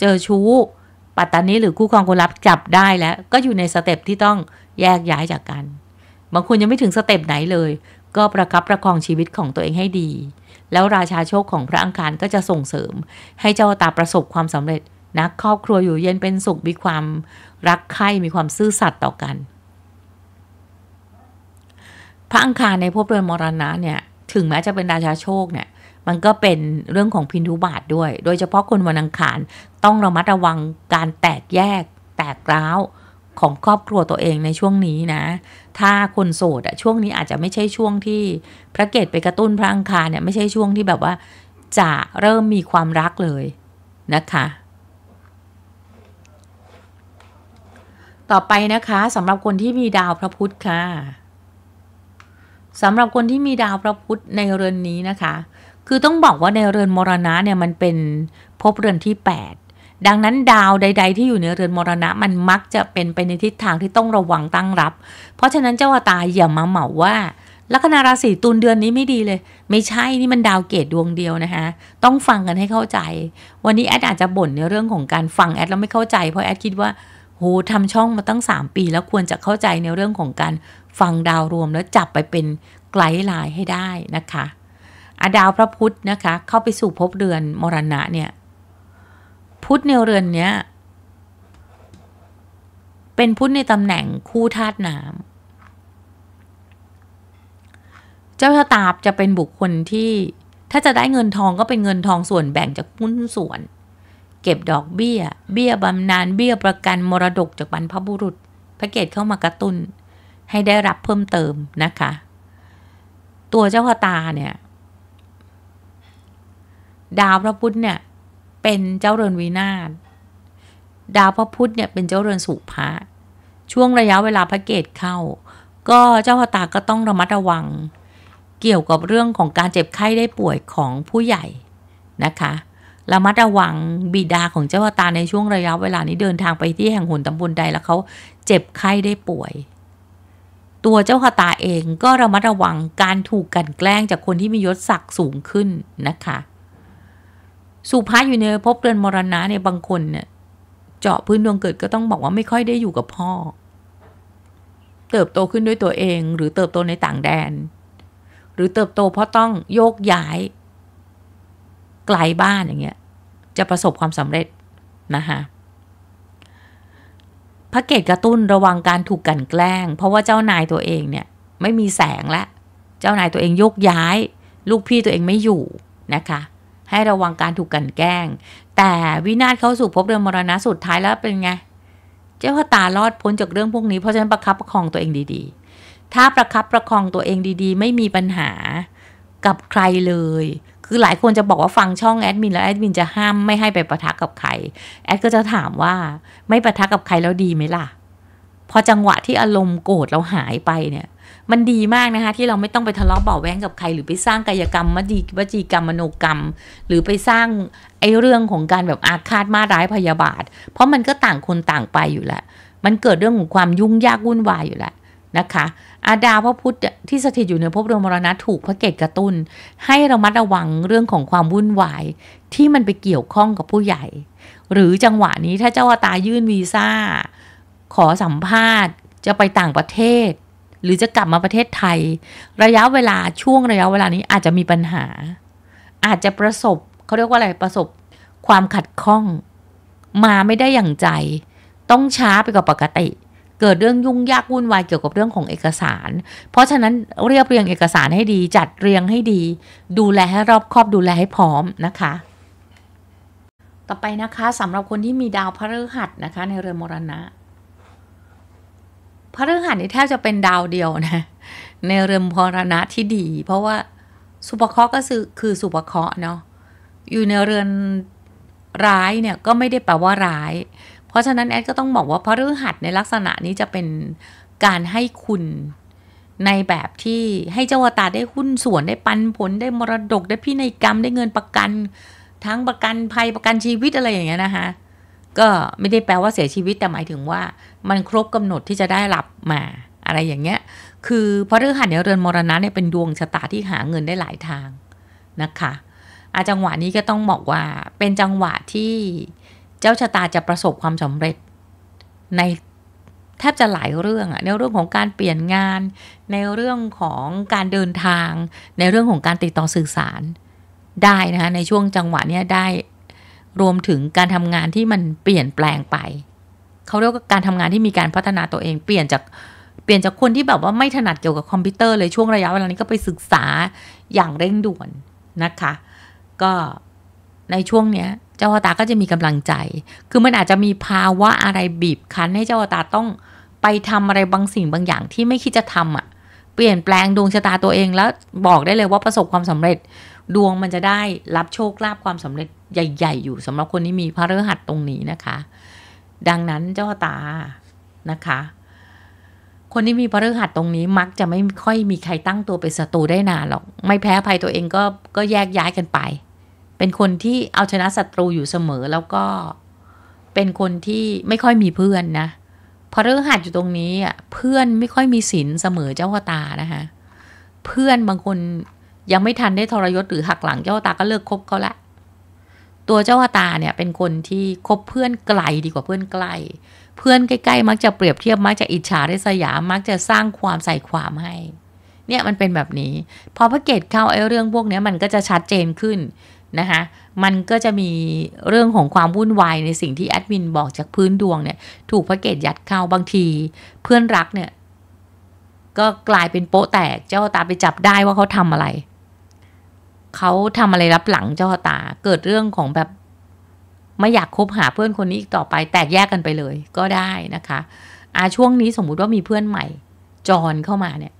เจอชู้ปัตตานีหรือคู่ครองคนรับจับได้แล้ว ก็อยู่ในสเต็ปที่ต้องแยกย้ายจากกัน บางคนยังไม่ถึงสเต็ปไหนเลย ก็ประคับประคองชีวิตของตัวเองให้ดี แล้วราชาโชคของพระอังคารก็จะส่งเสริมให้เจ้าตาประสบความสำเร็จนะครอบครัวอยู่เย็นเป็นสุขมีความรักใคร่มีความซื่อสัตย์ต่อกัน พระอังคารในภพเรือนมรณะเนี่ยถึงแม้จะเป็นราชาโชคเนี่ยมันก็เป็นเรื่องของพินทุบาทด้วย โดยเฉพาะคนวันอังคารต้องระมัดระวังการแตกแยกแตกร้าว ของครอบครัวตัวเองในช่วงนี้นะ ถ้าคนโสดอะช่วงนี้อาจจะไม่ใช่ช่วงที่พระเกตไปกระตุ้นพระอังคารเนี่ย ไม่ใช่ช่วงที่แบบว่าจะเริ่มมีความรักเลยนะคะ ต่อไปนะคะสำหรับคนที่มีดาวพระพุธค่ะสำหรับคนที่มีดาวพระพุธในเรือนนี้นะคะคือต้องบอกว่าในเรือนมรณะเนี่ย มันเป็นภพเรือนที่ 8 ดังนั้นดาวใด ๆที่อยู่ในเรือนมรณะมันมักจะเป็นไปในทิศทางที่ต้องระวังตั้งรับ เพราะฉะนั้นเจ้าตาอย่ามาเหมาว่าลัคนาราศีตุลเดือนนี้ไม่ดีเลย ไม่ใช่นี่มันดาวเกตดวงเดียวนะคะ ต้องฟังกันให้เข้าใจ วันนี้แอดอาจจะบ่นในเรื่องของการฟังแอดแล้วไม่เข้าใจเพราะแอดคิดว่าโหทำช่องมาตั้ง 3 ปี แล้วควรจะเข้าใจในเรื่องของการฟังดาวรวมแล้วจับไปเป็นไกด์ไลน์ให้ได้นะคะอาดาวพระพุธนะคะ เข้าไปสู่ภพเรือนมรณะเนี่ยพุธในเรือนเนี้ย เป็นพุธในตำแหน่งคู่ธาตุน้ำเจ้าชะตาจะเป็นบุคคลที่ถ้าจะได้เงินทองก็เป็นเงินทองส่วนแบ่งจากหุ้นส่วน เก็บดอกเบี้ย เบี้ยบำนาญเบี้ยประกันมรดกจากบรรพบุรุษพระเกศเข้ามากระตุน้นให้ได้รับเพิ่มเติมนะคะ ตัวเจ้าพตาเนี่ยดาวพระพุธเนี่ยเป็นเจ้าเรือนวินาศดาวพระพุธเนี่ยเป็นเจ้าเรือนสุภะช่วงระยะเวลาพระเกตเข้าก็เจ้าพตาก็ต้องระมัดระวังเกี่ยวกับเรื่องของการเจ็บไข้ได้ป่วยของผู้ใหญ่นะคะ ระมัดระวังบิดาของเจ้าพตาในช่วงระยะเวลานี้เดินทางไปที่แห่งหนตำบลใด แล้วเขาเจ็บไข้ได้ป่วย ตัวเจ้าพตาเองก็ระมัดระวังการถูกกันแกล้งจากคนที่มียศศักดิ์สูงขึ้นนะคะสูภพอยู่ในภพเรือนมรณะเนี่ยบางคนเนี่ยเจาะพื้น ดวงเกิดก็ต้องบอกว่าไม่ค่อยได้อยู่กับพ่อ เติบโตขึ้นด้วยตัวเอง หรือเติบโตในต่างแดน หรือเติบโตเพราะต้องโยกย้าย ไกลบ้านอย่างเงี้ย จะประสบความสำเร็จนะคะพระเกตกระตุ้นระวังการถูกกันแกล้ง เพราะว่าเจ้านายตัวเองเนี่ยไม่มีแสงและ เจ้านายตัวเองโยกย้าย ลูกพี่ตัวเองไม่อยู่นะคะให้ระวังการถูกกันแกล้ง แต่วินาศเข้าสู่พบเรืองมรณะสุดท้ายแล้วเป็นไง เจ้าพตารอดพ้นจากเรื่องพวกนี้ เพราะฉะนั้นประคับประคองตัวเองดีๆ ถ้าประคับประคองตัวเองดี ๆ ไม่มีปัญหากับใครเลย คือหลายคนจะบอกว่าฟังช่องแอดมินแล้วแอดมินจะห้าม ไม่ให้ไปประทะกับใคร แอดก็จะถามว่าไม่ประทะกับใครแล้วดีไหมล่ะ พอจังหวะที่อารมณ์โกรธเราหายไปเนี่ยมันดีมากนะคะที่เราไม่ต้องไปทะเลาะเบาแว้งกับใครหรือไปสร้างกายกรรมมดีวจีกรรมมโนกรรม หรือไปสร้างไอ้เรื่องของการแบบอาฆาตมาร้ายพยาบาท เพราะมันก็ต่างคนต่างไปอยู่แล้วมันเกิดเรื่องของความยุ่งยากวุ่นวายอยู่แล้วนะคะอาดาพระพุทธที่สถิตอยู่ในภพเรืองมรณะถูกพระเกตกระตุน้น ให้เรามัดระวังเรื่องของความวุ่นวายที่มันไปเกี่ยวข้องกับผู้ใหญ่ หรือจังหวะนี้ถ้าเจ้าอาตายื่นวีซ่า ขอสัมภาษณ์จะไปต่างประเทศหรือจะกลับมาประเทศไทย ระยะเวลาช่วงระยะเวลานี้อาจจะมีปัญหา อาจจะประสบเขาเรียกว่าอะไรประสบความขัดข้อง มาไม่ได้อย่างใจ ต้องช้าไปกว่าปกติ เกิดเรื่องยุ่งยากวุ่นวายเกี่ยวกับเรื่องของเอกสาร เพราะฉะนั้นเรียบเรียงเอกสารให้ดี จัดเรียงให้ดี ดูแลให้รอบครอบดูแลให้พร้อมนะคะ ต่อไปนะคะสำหรับคนที่มีดาวพฤหัสนะคะ ในเรือนมรณะพระฤหัสนี่แทบจะเป็นดาวเดียวนะในเรือนพรณะที่ดีเพราะว่าสุปเคราะห์ก็คือคือสุปเคราะห์เนาะอยู่ในเรือนร้ายเนี่ยก็ไม่ได้แปลว่าร้าย เพราะฉะนั้นแอดก็ต้องบอกว่าพระฤหัสในลักษณะนี้จะเป็นการให้คุณ ในแบบที่ให้เจ้าวตาได้หุ้นส่วนได้ปันผลได้มรดกได้พินัยกรรมได้เงินประกันทั้งประกันภัยประกันชีวิตอะไรอย่างเงี้ยนะคะก็ไม่ได้แปลว่าเสียชีวิตแต่หมายถึงว่ามันครบกำหนดที่จะได้รับมาอะไรอย่างเงี้ย คือพระฤหัสเนี่ยเรือนมรณะเนี่ยเป็นดวงชะตาที่หาเงินได้หลายทาง นะคะ อาจังหวะนี้ก็ต้องบอกว่าเป็นจังหวะที่เจ้าชะตาจะประสบความสำเร็จในแทบจะหลายเรื่องอะในเรื่องของการเปลี่ยนงานในเรื่องของการเดินทาง ในเรื่องของการติดต่อสื่อสารได้นะคะในช่วงจังหวะนี้ได้รวมถึงการทำงานที่มันเปลี่ยนแปลงไปเขาเรียกว่าการทำงานที่มีการพัฒนาตัวเองเปลี่ยนจาก เปลี่ยนจากคนที่แบบว่าไม่ถนัดเกี่ยวกับคอมพิวเตอร์เลย ช่วงระยะเวลานี้ก็ไปศึกษาอย่างเร่งด่วนนะคะ ก็ในช่วงเนี้ย เจ้าวตาก็จะมีกำลังใจ คือมันอาจจะมีภาวะอะไรบีบคั้นให้เจ้าวตาต้องไปทำอะไรบางสิ่งบางอย่างที่ไม่คิดจะทำอ่ะเปลี่ยนแปลงดวงชะตาตัวเอง แล้วบอกได้เลยว่าประสบความสำเร็จดวงมันจะได้รับโชคลาภความสำเร็จใหญ่ ๆ อยู่สำหรับคนที่มีพระฤหัสตรงนี้นะคะดังนั้นเจ้าตานะคะ คนที่มีพฤหัสตรงนี้ มักจะไม่ค่อยมีใครตั้งตัวเป็นศัตรูได้นานหรอก ไม่แพ้ภัยตัวเองก็ก็แยกย้ายกันไป เป็นคนที่เอาชนะศัตรูอยู่เสมอแล้วก็เป็นคนที่ไม่ค่อยมีเพื่อนนะพอเหัสอยู่ตรงนี้อ่ะเพื่อนไม่ค่อยมีศีลเสมอเจ้าตานะคะเพื่อนบางคน ยังไม่ทันได้ทรยศหรือหักหลังเจ้าตา ก็เลิกคบเขาละตัวเจ้าอตาเนี่ย เป็นคนที่คบเพื่อนไกลดีกว่าเพื่อนใกล้ เพื่อนใกล้ๆมักจะเปรียบเทียบมักจะอิจฉาได้สยามมักจะสร้างความใส่ความให้เนี่ยมันเป็นแบบนี้ พอพระเกตเข้าไอ้เรื่องพวกนี้มันก็จะชัดเจนขึ้นนะคะมันก็จะมีเรื่องของความวุ่นวาย ในสิ่งที่แอดมินบอกจากพื้นดวงเนี่ยถูกพระเกตยัดเข้าบางทีเพื่อนรักเนี่ยก็กลายเป็นโป๊ะแตกเจ้าตาไปจับได้ว่าเขาทำอะไรเขาทำอะไรรับหลังเจ้าตาเกิดเรื่องของแบบไม่อยากคบหาเพื่อนคนนี้อีกต่อไปแตกแยกกันไปเลยก็ได้นะคะอาช่วงนี้สมมุติว่ามีเพื่อนใหม่ จอนเข้ามาเนี่ย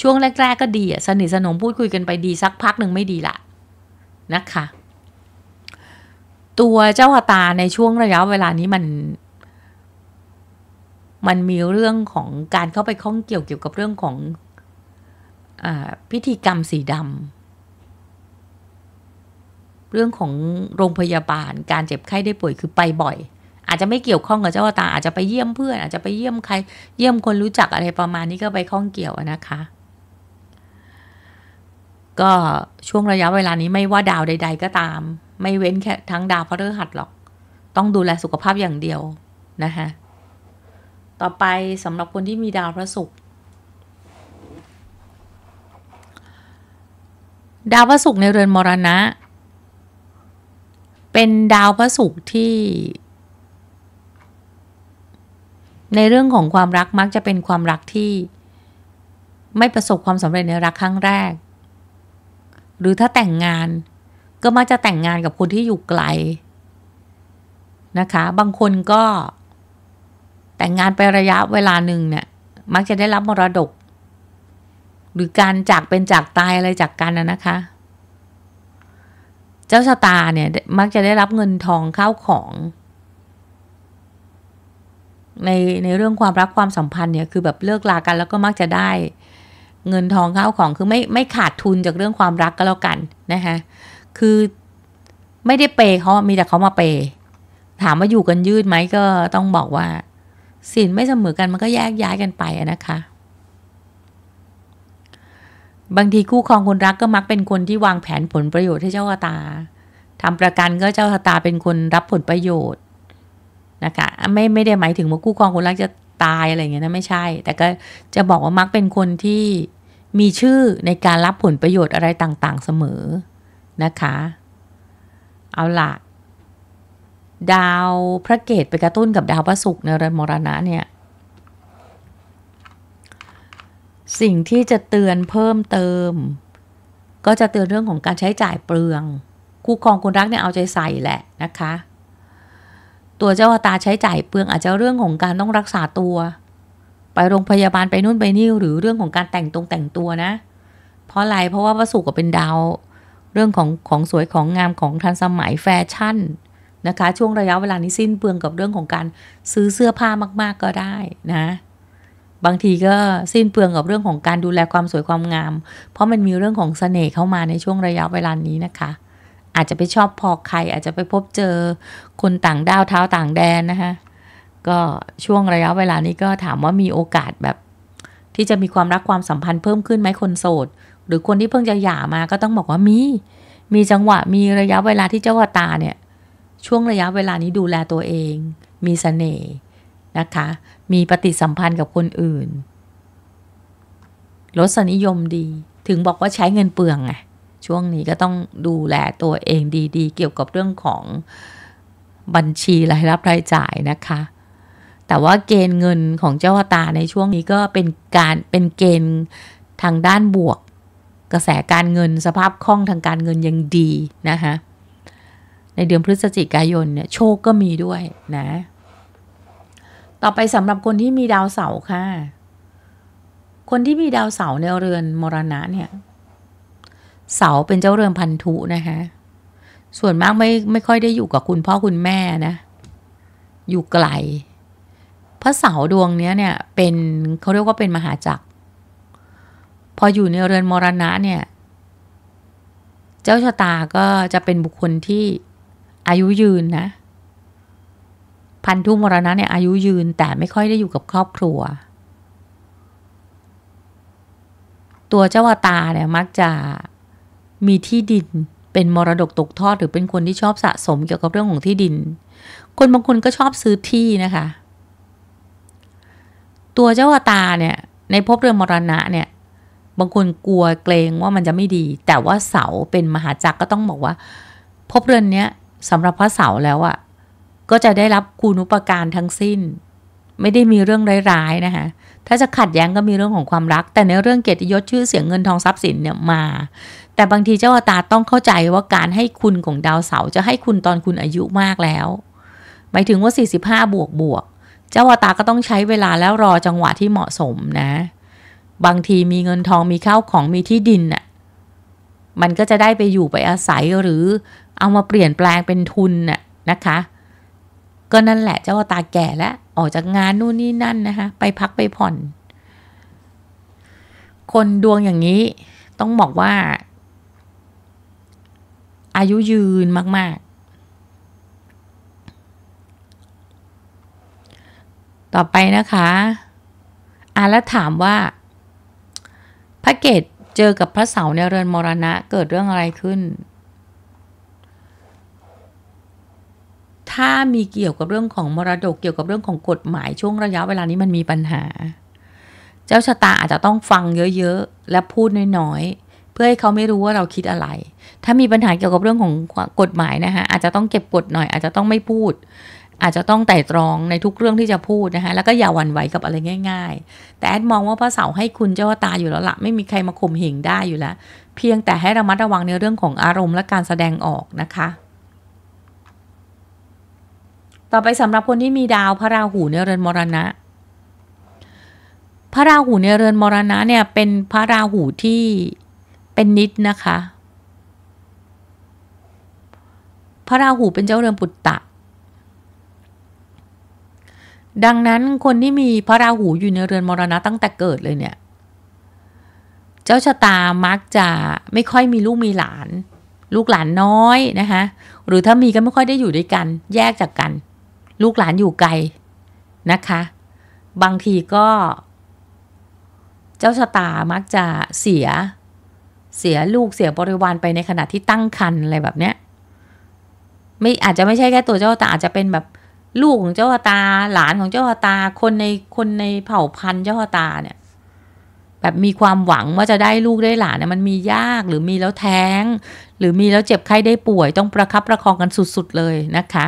ช่วงแรกๆก็ดีอ่ะ สนิทสนมพูดคุยกันไปดีสักพักหนึ่งไม่ดีละนะคะ ตัวเจ้าตาในช่วงระยะเวลานี้มัน มันมีเรื่องของการเข้าไปข้องเกี่ยวเกี่ยวกับเรื่องของอพิธีกรรมสีดำเรื่องของโรงพยาบาลการเจ็บไข้ได้ป่วยคือไปบ่อย อาจจะไม่เกี่ยวข้องกับเจ้าตาอาจจะไปเยี่ยมเพื่อนอาจจะไปเยี่ยมใครเยี่ยมคนรู้จักอะไรประมาณนี้ก็ไปข้องเกี่ยวนะคะ ก็ช่วงระยะเวลานี้ไม่ว่าดาวใด ๆ ก็ตามไม่เว้นแค่ทั้ง ดาวพฤหัสหรอก ต้องดูแลสุขภาพอย่างเดียวนะคะต่อไปสำหรับคนที่มีดาวพระศุกร์ดาวพระศุกร์ในเรือนมรณะเป็นดาวพระศุกร์ที่ ในเรื่องของความรักมักจะเป็นความรักที่ ไม่ประสบความสำเร็จในรักครั้งแรก หรือถ้าแต่งงานก็มักจะแต่งงานกับคนที่อยู่ไกลนะคะ บางคนก็แต่งงานไประยะเวลาหนึ่งเนี่ย มักจะได้รับมรดก หรือการจากเป็นจากตายอะไรจากกันนะคะเจ้าชะตาเนี่ยมักจะได้รับเงินทองข้าวของ ใน ใน เรื่องความรักความสัมพันธ์เนี่ยคือแบบเลิกลากัน แล้วก็มักจะได้เงินทองข้าวของคือไม่ไม่ขาดทุนจากเรื่องความรักก็แล้วกันนะคะคือไม่ได้เปย์เขามีแต่เขามาเปย์ถามว่า อยู่กันยืดไหมก็ต้องบอกว่า สินไม่เสมอกัน มันก็แยกย้ายกันไปนะคะบางทีคู่ครองคนรักก็มักเป็นคนที่วางแผนผลประโยชน์ให้เจ้าชะตาทำประกันก็เจ้าชะตาเป็นคนรับผลประโยชน์นะคะไม่ไม่ได้หมายถึงว่าคู่ครองคนรักจะตายอะไรเงี้ยนะ ไม่ใช่ แต่ก็จะบอกว่ามักเป็นคนที่มีชื่อในการรับผลประโยชน์อะไรต่างๆเสมอนะคะ เอาล่ะ ดาวพระเกตไปกระตุ้นกับดาวพระศุกร์ในเรือนมรณะเนี่ยสิ่งที่จะเตือนเพิ่มเติมก็จะเตือนเรื่องของการใช้จ่ายเปลือง คู่ครองคุณรัก เนี่ยเอาใจใส่แหละนะคะ ตัวเจ้าตาใช้จ่ายเปลืองอาจจะเรื่องของการต้องรักษาตัว ไปโรงพยาบาลไปนู่นไปนี่หรือเรื่องของการแต่งตรงแต่งตัวนะ เพราะอะไรเพราะว่าวัสดุก็เป็นดาวเรื่องของของสวยของงามของทันสมัยแฟชั่นนะคะ ช่วงระยะเวลานี้สิ้นเปลืองกับเรื่องของการซื้อเสื้อผ้ามาก ๆก็ได้นะบางทีก็สิ้นเปลืองกับเรื่องของการดูแลความสวยความงาม เพราะมันมีเรื่องของสเสน่ห์เข้ามาในช่วงระยะเวลานี้นะคะ อาจจะไปชอบพอใคร อาจจะไปพบเจอคนต่างด้าวเท้าต่างแดนนะคะก็ช่วงระยะเวลานี้ก็ถามว่ามีโอกาสแบบ ที่จะมีความรักความสัมพันธ์เพิ่มขึ้นไหมคนโสด หรือคนที่เพิ่งจะหย่ามาก็ต้องบอกว่ามี มีจังหวะมีระยะเวลาที่เจ้าตาเนี่ย ช่วงระยะเวลานี้ดูแลตัวเอง มีสเสน่ห์นะคะ มีปฏิสัมพันธ์กับคนอื่น รสนิยมดี ถึงบอกว่าใช้เงินเปลืองไง ช่วงนี้ก็ต้องดูแลตัวเองดีๆ เกี่ยวกับเรื่องของบัญชีรายรับรายจ่ายนะคะ แต่ว่าเกณฑ์เงินของเจ้าตาในช่วงนี้ก็เป็นการเป็นเกณฑ์ทางด้านบวก กระแสการเงินสภาพคล่องทางการเงินยังดีนะคะในเดือนพฤศจิกายนเนี่ยโชคก็มีด้วยนะต่อไปสำหรับคนที่มีดาวเสาร์ค่ะ คนที่มีดาวเสาร์ในเรือนมรณะเนี่ย เสาเป็นเจ้าเรือนพันธุนะคะส่วนมากไม่ไม่ค่อยได้อยู่กับคุณพ่อคุณแม่นะ อยู่ไกลพระเสาดวงเนี้ยเนี่ย เป็นเขาเรียกว่าเป็นมหาจักร พออยู่ในเรือนมรณะ เนี่ย เจ้าชะตาก็จะเป็นบุคคลที่อายุยืนนะพันธุมรณะเนี่ยอายุยืนแต่ไม่ค่อยได้อยู่กับครอบครัว ตัวเจ้าวตาเนี่ยมักจะมีที่ดินเป็นมรดก ตกทอดหรือเป็นคนที่ชอบสะสมเกี่ยวกับเรื่องของที่ดิน คนบางคนก็ชอบซื้อที่นะคะ ตัวเจ้าวตาเนี่ย ในภพเรือนมรณะเนี่ย บางคนกลัวเกรงว่ามันจะไม่ดี แต่ว่าเสาเป็นมหาจักรก็ต้องบอกว่าภพเรือนเนี้ยสำหรับพระเสาแล้วอะก็จะได้รับคุณุปการทั้งสิ้น ไม่ได้มีเรื่องร้ายๆนะคะถ้าจะขัดแย้งก็มีเรื่องของความรัก แต่ในเรื่องเกียรติยศชื่อเสียงเงินทองทรัพย์สินเนี่ยมา แต่บางทีเจ้าอาตาต้องเข้าใจว่าการให้คุณของดาวเสาจะให้คุณตอนคุณอายุมากแล้ว หมายถึงว่า45บวกบวกเจ้าตาก็ต้องใช้เวลาแล้วรอจังหวะที่เหมาะสมนะ บางทีมีเงินทองมีข้าวของมีที่ดินน่ะ มันก็จะได้ไปอยู่ไปอาศัยหรือเอามาเปลี่ยนแปลงเป็นทุนน่ะนะคะก็นั่นแหละเจ้าตาแก่แล้ว ออกจากงานนู่นนี่นั่นนะคะไปพักไปผ่อน คนดวงอย่างนี้ต้องบอกว่า อายุยืนมาก ๆ ต่อไปนะคะอ่าแล้วถามว่า พระเกตเจอกับพระเสาในเรือนมรณะเกิดเรื่องอะไรขึ้นถ้ามีเกี่ยวกับเรื่องของมรดกเกี่ยวกับเรื่องของกฎหมาย ช่วงระยะเวลานี้มันมีปัญหา เจ้าชะตาอาจจะต้องฟังเยอะๆและพูดน้อยๆเพื่อให้เขาไม่รู้ว่าเราคิดอะไร ถ้ามีปัญหาเกี่ยวกับเรื่องของกฎหมายนะคะอาจจะต้องเก็บกฎหน่อย อาจจะต้องไม่พูด อาจจะต้องไต่ตรองในทุกเรื่องที่จะพูดนะคะแล้วก็อย่าหวั่นไหวกับอะไรง่าย ๆ แต่แอดมองว่าพระเสาให้คุณเจ้าตาอยู่แล้วละไม่มีใครมาข่มเหงได้อยู่แล้ว เพียงแต่ให้ระมัดระวังในเรื่องของอารมณ์ และการแสดงออกนะคะต่อไปสำหรับคนที่มีดาวพระราหูในเรือนมรณะ พระราหูในเรือนมรณะเนี่ยเป็นพระราหูที่เป็นนิดนะคะ พระราหูเป็นเจ้าเรือนปุตตะ ดังนั้นคนที่มีพระราหูอยู่ในเรือนมรณะตั้งแต่เกิดเลยเนี่ย เจ้าชะตามักจะไม่ค่อยมีลูกมีหลาน ลูกหลานน้อยนะคะหรือถ้ามีก็ไม่ค่อยได้อยู่ด้วยกัน แยกจากกันลูกหลานอยู่ไกลนะคะ บางทีก็เจ้าชะตามักจะเสียเสียลูกเสียบริวารไปในขณะที่ตั้งครรภ์อะไรแบบเนี้ยไม่อาจจะไม่ใช่แค่ตัวเจ้าตาอาจจะเป็นแบบลูกของเจ้าตาหลานของเจ้าตา คนในคนในเผ่าพันธุ์เจ้าตาเนี่ย แบบมีความหวังว่าจะได้ลูกได้หลานเนี่ยมันมียากหรือมีแล้วแท้ง หรือมีแล้วเจ็บไข้ได้ป่วย ต้องประคับประคองกันสุดๆเลยนะคะ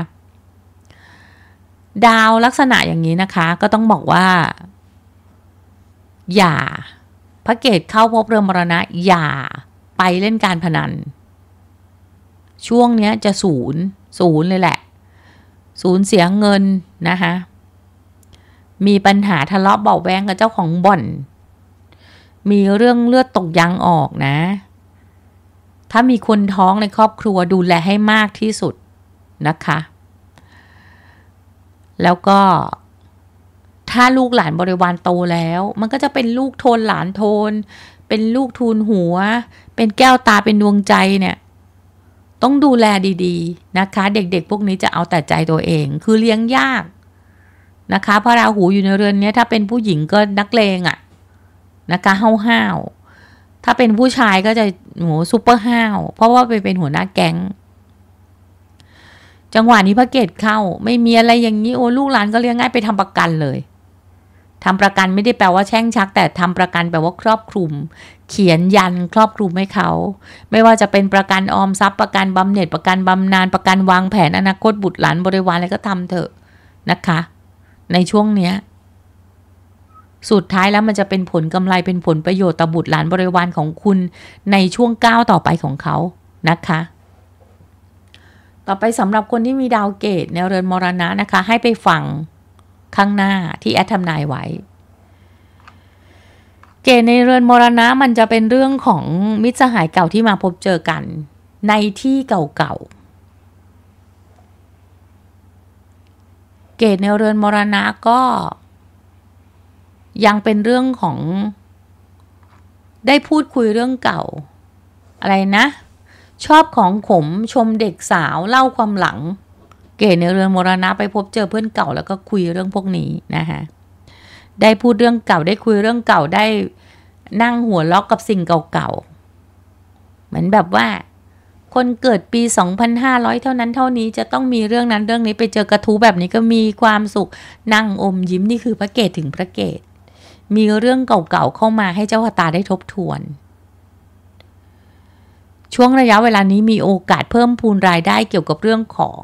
ดาวลักษณะอย่างนี้นะคะ ก็ต้องบอกว่า อย่า พระเกตเข้าพบเรือมรณะอย่าไปเล่นการพนัน ช่วงนี้จะศูนย์ ศูนย์เลยแหละ ศูนย์เสียเงินนะคะ มีปัญหาทะเลาะเบาแวงกับเจ้าของบ่อน มีเรื่องเลือดตกยางออกนะ ถ้ามีคนท้องในครอบครัวดูแลให้มากที่สุดนะคะแล้วก็ถ้าลูกหลานบริวารโตแล้ว มันก็จะเป็นลูกโทนหลานโทน เป็นลูกทูลหัว เป็นแก้วตาเป็นดวงใจเนี่ย ต้องดูแลดีๆนะคะเด็กๆพวกนี้จะเอาแต่ใจตัวเองคือเลี้ยงยากนะคะพระราหูอยู่ในเรือนนี้ถ้าเป็นผู้หญิงก็นักเลงอะ่ะนะคะห้าเห้าถ้าเป็นผู้ชายก็จะโหซูเปอร์ห้าวเพราะว่าไปเป็นหัวหน้าแก๊งจังหวะนี้พระเกตเข้า ไม่มีอะไรอย่างนี้โอ้ลูกหลานก็เลี้ยงง่ายไปทำประกันเลย ทำประกันไม่ได้แปลว่าแช่งชัก แต่ทำประกันแปลว่าครอบคลุมเขียนยันครอบคลุมให้เขา ไม่ว่าจะเป็นประกันออมทรัพย์ประกันบำเหน็จประกันบำนาญประกันวางแผนอนาคตบุตรหลานบริวารอะไรก็ทำเถอะนะคะ ในช่วงเนี้ย สุดท้ายแล้วมันจะเป็นผลกำไรเป็นผลประโยชน์ต่อบุตรหลานบริวารของคุณ ในช่วงก้าวต่อไปของเขานะคะต่อไปสำหรับคนที่มีดาวเกตในเรือนมรณะนะคะให้ไปฟังข้างหน้าที่แอดทำนายไว้ เกตในเรือนมรณะมันจะเป็นเรื่องของมิตรสหายเก่าที่มาพบเจอกันในที่เก่าๆเกตในเรือนมรณะก็ ยังเป็นเรื่องของ ได้พูดคุยเรื่องเก่าอะไรนะชอบของขมชมเด็กสาวเล่าความหลัง เก๋ในเรือนมรณะไปพบเจอเพื่อนเก่าแล้วก็คุยเรื่องพวกนี้นะคะได้พูดเรื่องเก่าได้คุยเรื่องเก่าได้นั่งหัวล็อกกับสิ่งเก่าๆเหมือนแบบว่า คนเกิดปี 2,500 เท่านั้นเท่านี้จะต้องมีเรื่องนั้นเรื่องนี้ไปเจอกระทู้แบบนี้ก็มีความสุขนั่งอมยิ้มนี่คือพระเกตถึงพระเกตมีเรื่องเก่าๆเข้ามาให้เจ้าตาได้ทบทวนช่วงระยะเวลานี้มีโอกาสเพิ่มพูนรายได้เกี่ยวกับเรื่องของ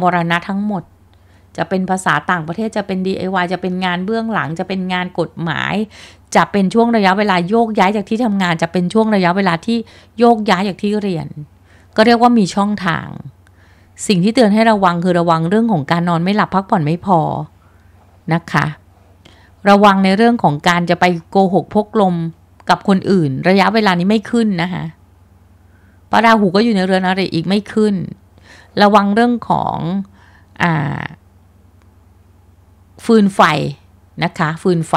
มรณะทั้งหมด จะเป็นภาษาต่างประเทศ จะเป็น DIY จะเป็นงานเบื้องหลัง จะเป็นงานกฎหมาย จะเป็นช่วงระยะเวลาโยกย้ายจากที่ทำงาน จะเป็นช่วงระยะเวลาที่โยกย้ายจากที่เรียน ก็เรียกว่ามีช่องทาง สิ่งที่เตือนให้ระวังคือระวังเรื่องของการนอนไม่หลับพักผ่อนไม่พอนะคะ ระวังในเรื่องของการจะไปโกหกพกลมกับคนอื่น ระยะเวลานี้ไม่ขึ้นนะคะพระราหูก็อยู่ในเรือนอริอีกไม่ขึ้นระวังเรื่องของอฟืนไฟนะคะ ฟืนไฟ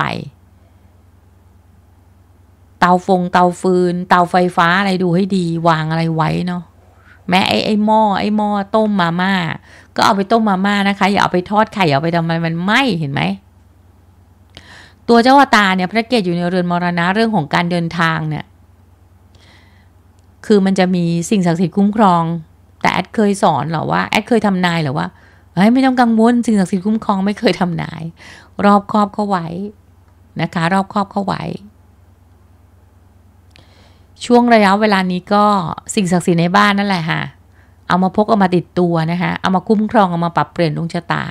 เตาฟงเตาฟืน เตาไฟฟ้าอะไรดูให้ดีวางอะไรไว้เนาะแม้ไอ้ไอ้หม้อไอ้หม้อต้มมาม่าก็เอาไปต้มมาม่านะคะอย่าเอาไปทอดไข่อย่าเอาไปทำอะไรมันไหมเห็นไหม ตัวเจ้าวตาเนี่ย พระเกศอยู่ในเรือนมรณะเรื่องของการเดินทางเนี่ยคือมันจะมีสิ่งศักดิ์สิทธิ์คุ้มครอง แต่แอดเคยสอนหรอว่าแอดเคยทำนายหรอว่าเฮ้ยไม่ต้องกังวลสิ่งศักดิ์สิทธิ์คุ้มครองไม่เคยทำนาย รอบครอบเข้าไว้นะคะรอบครอบเข้าไว้ ช่วงระยะเวลานี้ก็สิ่งศักดิ์สิทธิ์ในบ้านนั่นแหละค่ะเอามาพกเอามาติดตัวนะคะเอามาคุ้มครองเอามาปรับเปลี่ยนดวงชะตา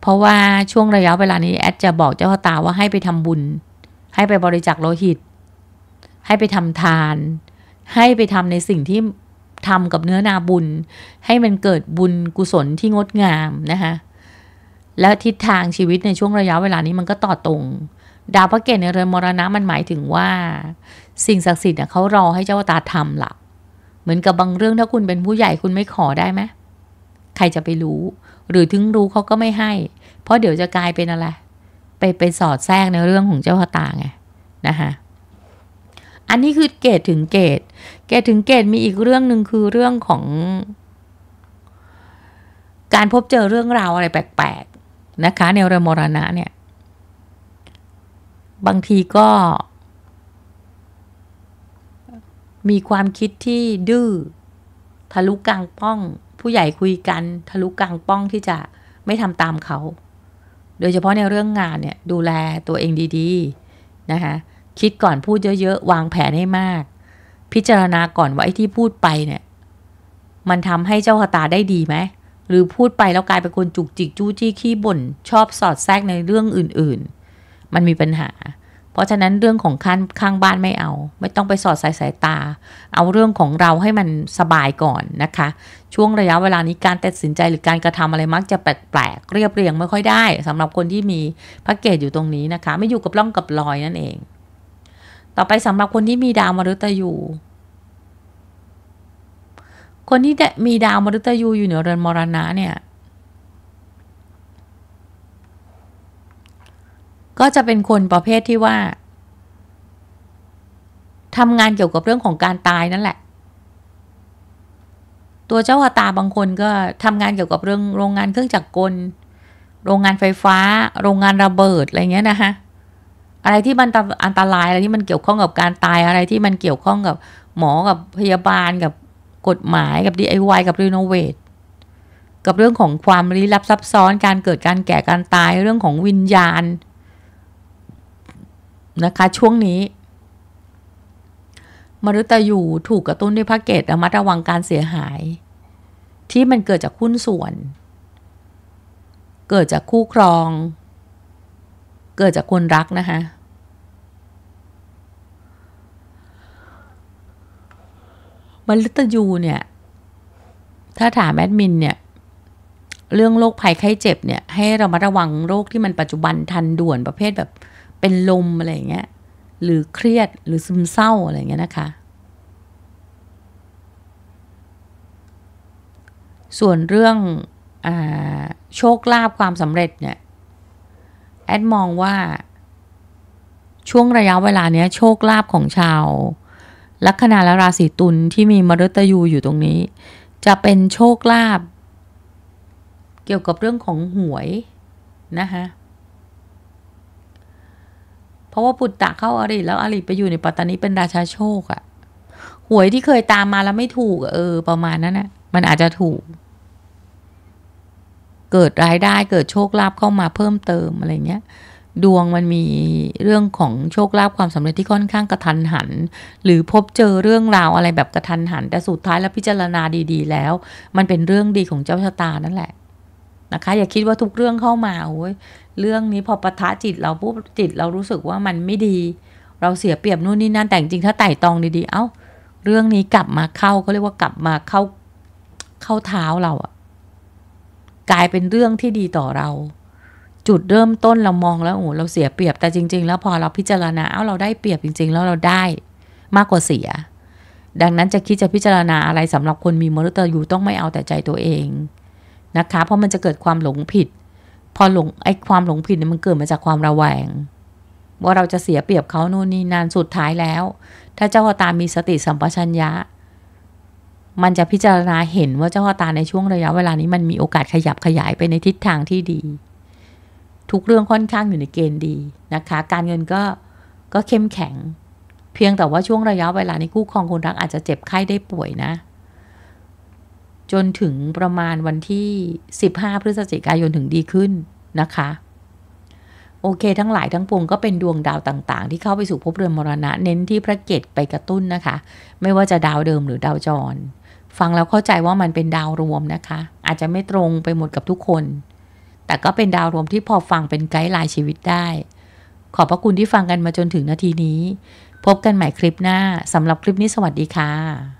เพราะว่าช่วงระยะเวลานี้แอดจะบอกเจ้าตาว่าให้ไปทำบุญ ให้ไปบริจาคโลหิตให้ไปทำทาน ให้ไปทำในสิ่งที่ทำกับเนื้อนาบุญ ให้มันเกิดบุญกุศลที่งดงามนะคะและทิศทางชีวิตในช่วงระยะเวลานี้มันก็ต่อตรง ดาวพระเกตในเรือนมรณะมันหมายถึงว่า สิ่งศักดิ์สิทธิ์เขารอให้เจ้าตาทำละ่ะ เหมือนกับบางเรื่องถ้าคุณเป็นผู้ใหญ่คุณไม่ขอได้ไหมใครจะไปรู้ หรือถึงรู้เขาก็ไม่ให้ เพราะเดี๋ยวจะกลายเป็นอะไรไปไปสอดแทรกในเรื่องของเจ้าตาไงนะคะอันนี้คือเกตถึงเกต เกตถึงเกตมีอีกเรื่องหนึ่งคือเรื่องของ การพบเจอเรื่องราวอะไรแปลกๆนะคะ ในเรมรณะเนี่ย บางทีก็ มีความคิดที่ดื้อทะลุกลางป้อง ผู้ใหญ่คุยกัน ทะลุกลางป้องที่จะไม่ทำตามเขา โดยเฉพาะในเรื่องงานเนี่ยดูแลตัวเองดี ๆนะคะคิดก่อนพูดเยอะ ๆ วางแผนให้มาก พิจารณาก่อนว่าไอ้ที่พูดไปเนี่ย มันทำให้เจ้าาตาได้ดีไหม หรือพูดไปแล้วกลายเป็นคนจุกจิกจู้จี้ขี้บ่นชอบสอดแทรกในเรื่องอื่นๆ มันมีปัญหา เพราะฉะนั้นเรื่องของข้างข้างบ้านไม่เอา ไม่ต้องไปสอดสายสายตา เอาเรื่องของเราให้มันสบายก่อนนะคะ ช่วงระยะเวลานี้การตัดสินใจหรือการกระทำอะไรมัก จะแปลกๆเรียบเรียงไม่ค่อยได้ สำหรับคนที่มีพระเกจอยู่ตรงนี้นะคะ ไม่อยู่กับร่องกับรอยนั่นเองต่อไปสำหรับคนที่มีดาวมฤตยู คนที่มีดาวมฤตยูอยู่เหนือเรือนมรณะเนี่ย ก็จะเป็นคนประเภทที่ว่า ทำงานเกี่ยวกับเรื่องของการตายนั่นแหละ ตัวเจ้าตาบางคนก็ทำงานเกี่ยวกับเรื่องโรงงานเครื่องจักรกล โรงงานไฟฟ้า โรงงานระเบิดอะไรเงี้ยนะคะอะไรที่มันอันตรายอะไรที่มันเกี่ยวข้องกับการตายอะไรที่มันเกี่ยวข้องกับหมอกับพยาบาลกับกฎหมายกับ DIY กับรีโนเวทกับเรื่องของความลี้ลับซับซ้อนการเกิดการแก่การตายเรื่องของวิญญาณนะคะช่วงนี้ มรุตยูถูกกระตุ้นด้วยพระเกตระมัดระวังการเสียหาย ที่มันเกิดจากหุ้นส่วน เกิดจากคู่ครอง เกิดจากคนรักนะคะมิตยูเนี่ยถ้าถามแอดมินเนี่ย เรื่องโรคภัยไข้เจ็บเนี่ยให้เรามาระวังโรคที่มันปัจจุบันทันด่วนประเภทแบบเป็นลมอะไรอย่างเงี้ยหรือเครียดหรือซึมเศร้าอะไรอย่างเงี้ยนะคะ ส่วนเรื่องอโชคลาภความสำเร็จเนี่ยแอดมองว่าช่วงระยะเวลาเนี้ยโชคลาภของชาวลัคนาและราศีตุลที่มีมฤตยูอยู่ตรงนี้ จะเป็นโชคลาภเกี่ยวกับเรื่องของหวย นะคะเพราะว่าปุตตะเข้าอริแล้วอริไปอยู่ในปัตตานีเป็นราชาโชคอะหวยที่เคยตามมาแล้วไม่ถูกเออ ประมาณนั้นนะมันอาจจะถูก เกิดรายได้เกิดโชคลาภเข้ามาเพิ่มเติม อะไรเงี้ยดวงมันมีเรื่องของโชคลาภความสำเร็จที่ค่อนข้างกระทันหัน หรือพบเจอเรื่องราวอะไรแบบกระทันหัน แต่สุดท้ายแล้วพิจารณาดี ๆ แล้ว มันเป็นเรื่องดีของเจ้าชะตานั่นแหละ นะคะ อย่าคิดว่าทุกเรื่องเข้ามาโอ้ยเรื่องนี้พอปะทะจิตเราปุ๊บจิตเรารู้สึกว่ามันไม่ดี เราเสียเปรียบนู่นนี่นั่นแต่จริงถ้าไต่ตองดีๆเอา้าเรื่องนี้กลับมาเข้าเขาเรียกว่ากลับมาเข้าเข้าเท้าเราอะกลายเป็นเรื่องที่ดีต่อเราจุดเริ่มต้นเรามองแล้วโอ้เราเสียเปรียบ แต่จริงๆ แล้วพอเราพิจารณาเอาเราได้เปรียบจริงๆแล้วเราได้มากกว่าเสีย ดังนั้นจะคิดจะพิจารณาอะไรสำหรับคนมีมรตษย์อยู่ต้องไม่เอาแต่ใจตัวเองนะคะ เพราะมันจะเกิดความหลงผิด พอหลงไอ้ความหลงผิดเนี่ยมันเกิดมาจากความระแวง ว่าเราจะเสียเปรียบเขาโน่นนี่นานสุดท้ายแล้ว ถ้าเจ้าพ่อตามีสติสัมปชัญญะ มันจะพิจารณาเห็นว่าเจ้าพ่อตาในช่วงระยะเวลานี้มันมีโอกาสขยับขยายไปในทิศทางที่ดีทุกเรื่องค่อนข้างอยู่ในเกณฑ์ดีนะคะ การเงินก็ก็ เข้มแข็ง เพียงแต่ว่าช่วงระยะเวลานี้คู่ครองคนรักอาจจะเจ็บไข้ได้ป่วยนะ จนถึงประมาณวันที่ 15 พฤศจิกายนถึงดีขึ้นนะคะ โอเค ทั้งหลายทั้งปวงก็เป็นดวงดาวต่าง ๆ ที่เข้าไปสู่ภพเรือนมรณะเน้นที่พระเกตไปกระตุ้นนะคะ ไม่ว่าจะดาวเดิมหรือดาวจร ฟังแล้วเข้าใจว่ามันเป็นดาวรวมนะคะ อาจจะไม่ตรงไปหมดกับทุกคนแต่ก็เป็นดาวรวมที่พอฟังเป็นไกด์ไลน์ชีวิตได้ ขอบพระคุณที่ฟังกันมาจนถึงนาทีนี้ พบกันใหม่คลิปหน้าสำหรับคลิปนี้สวัสดีค่ะ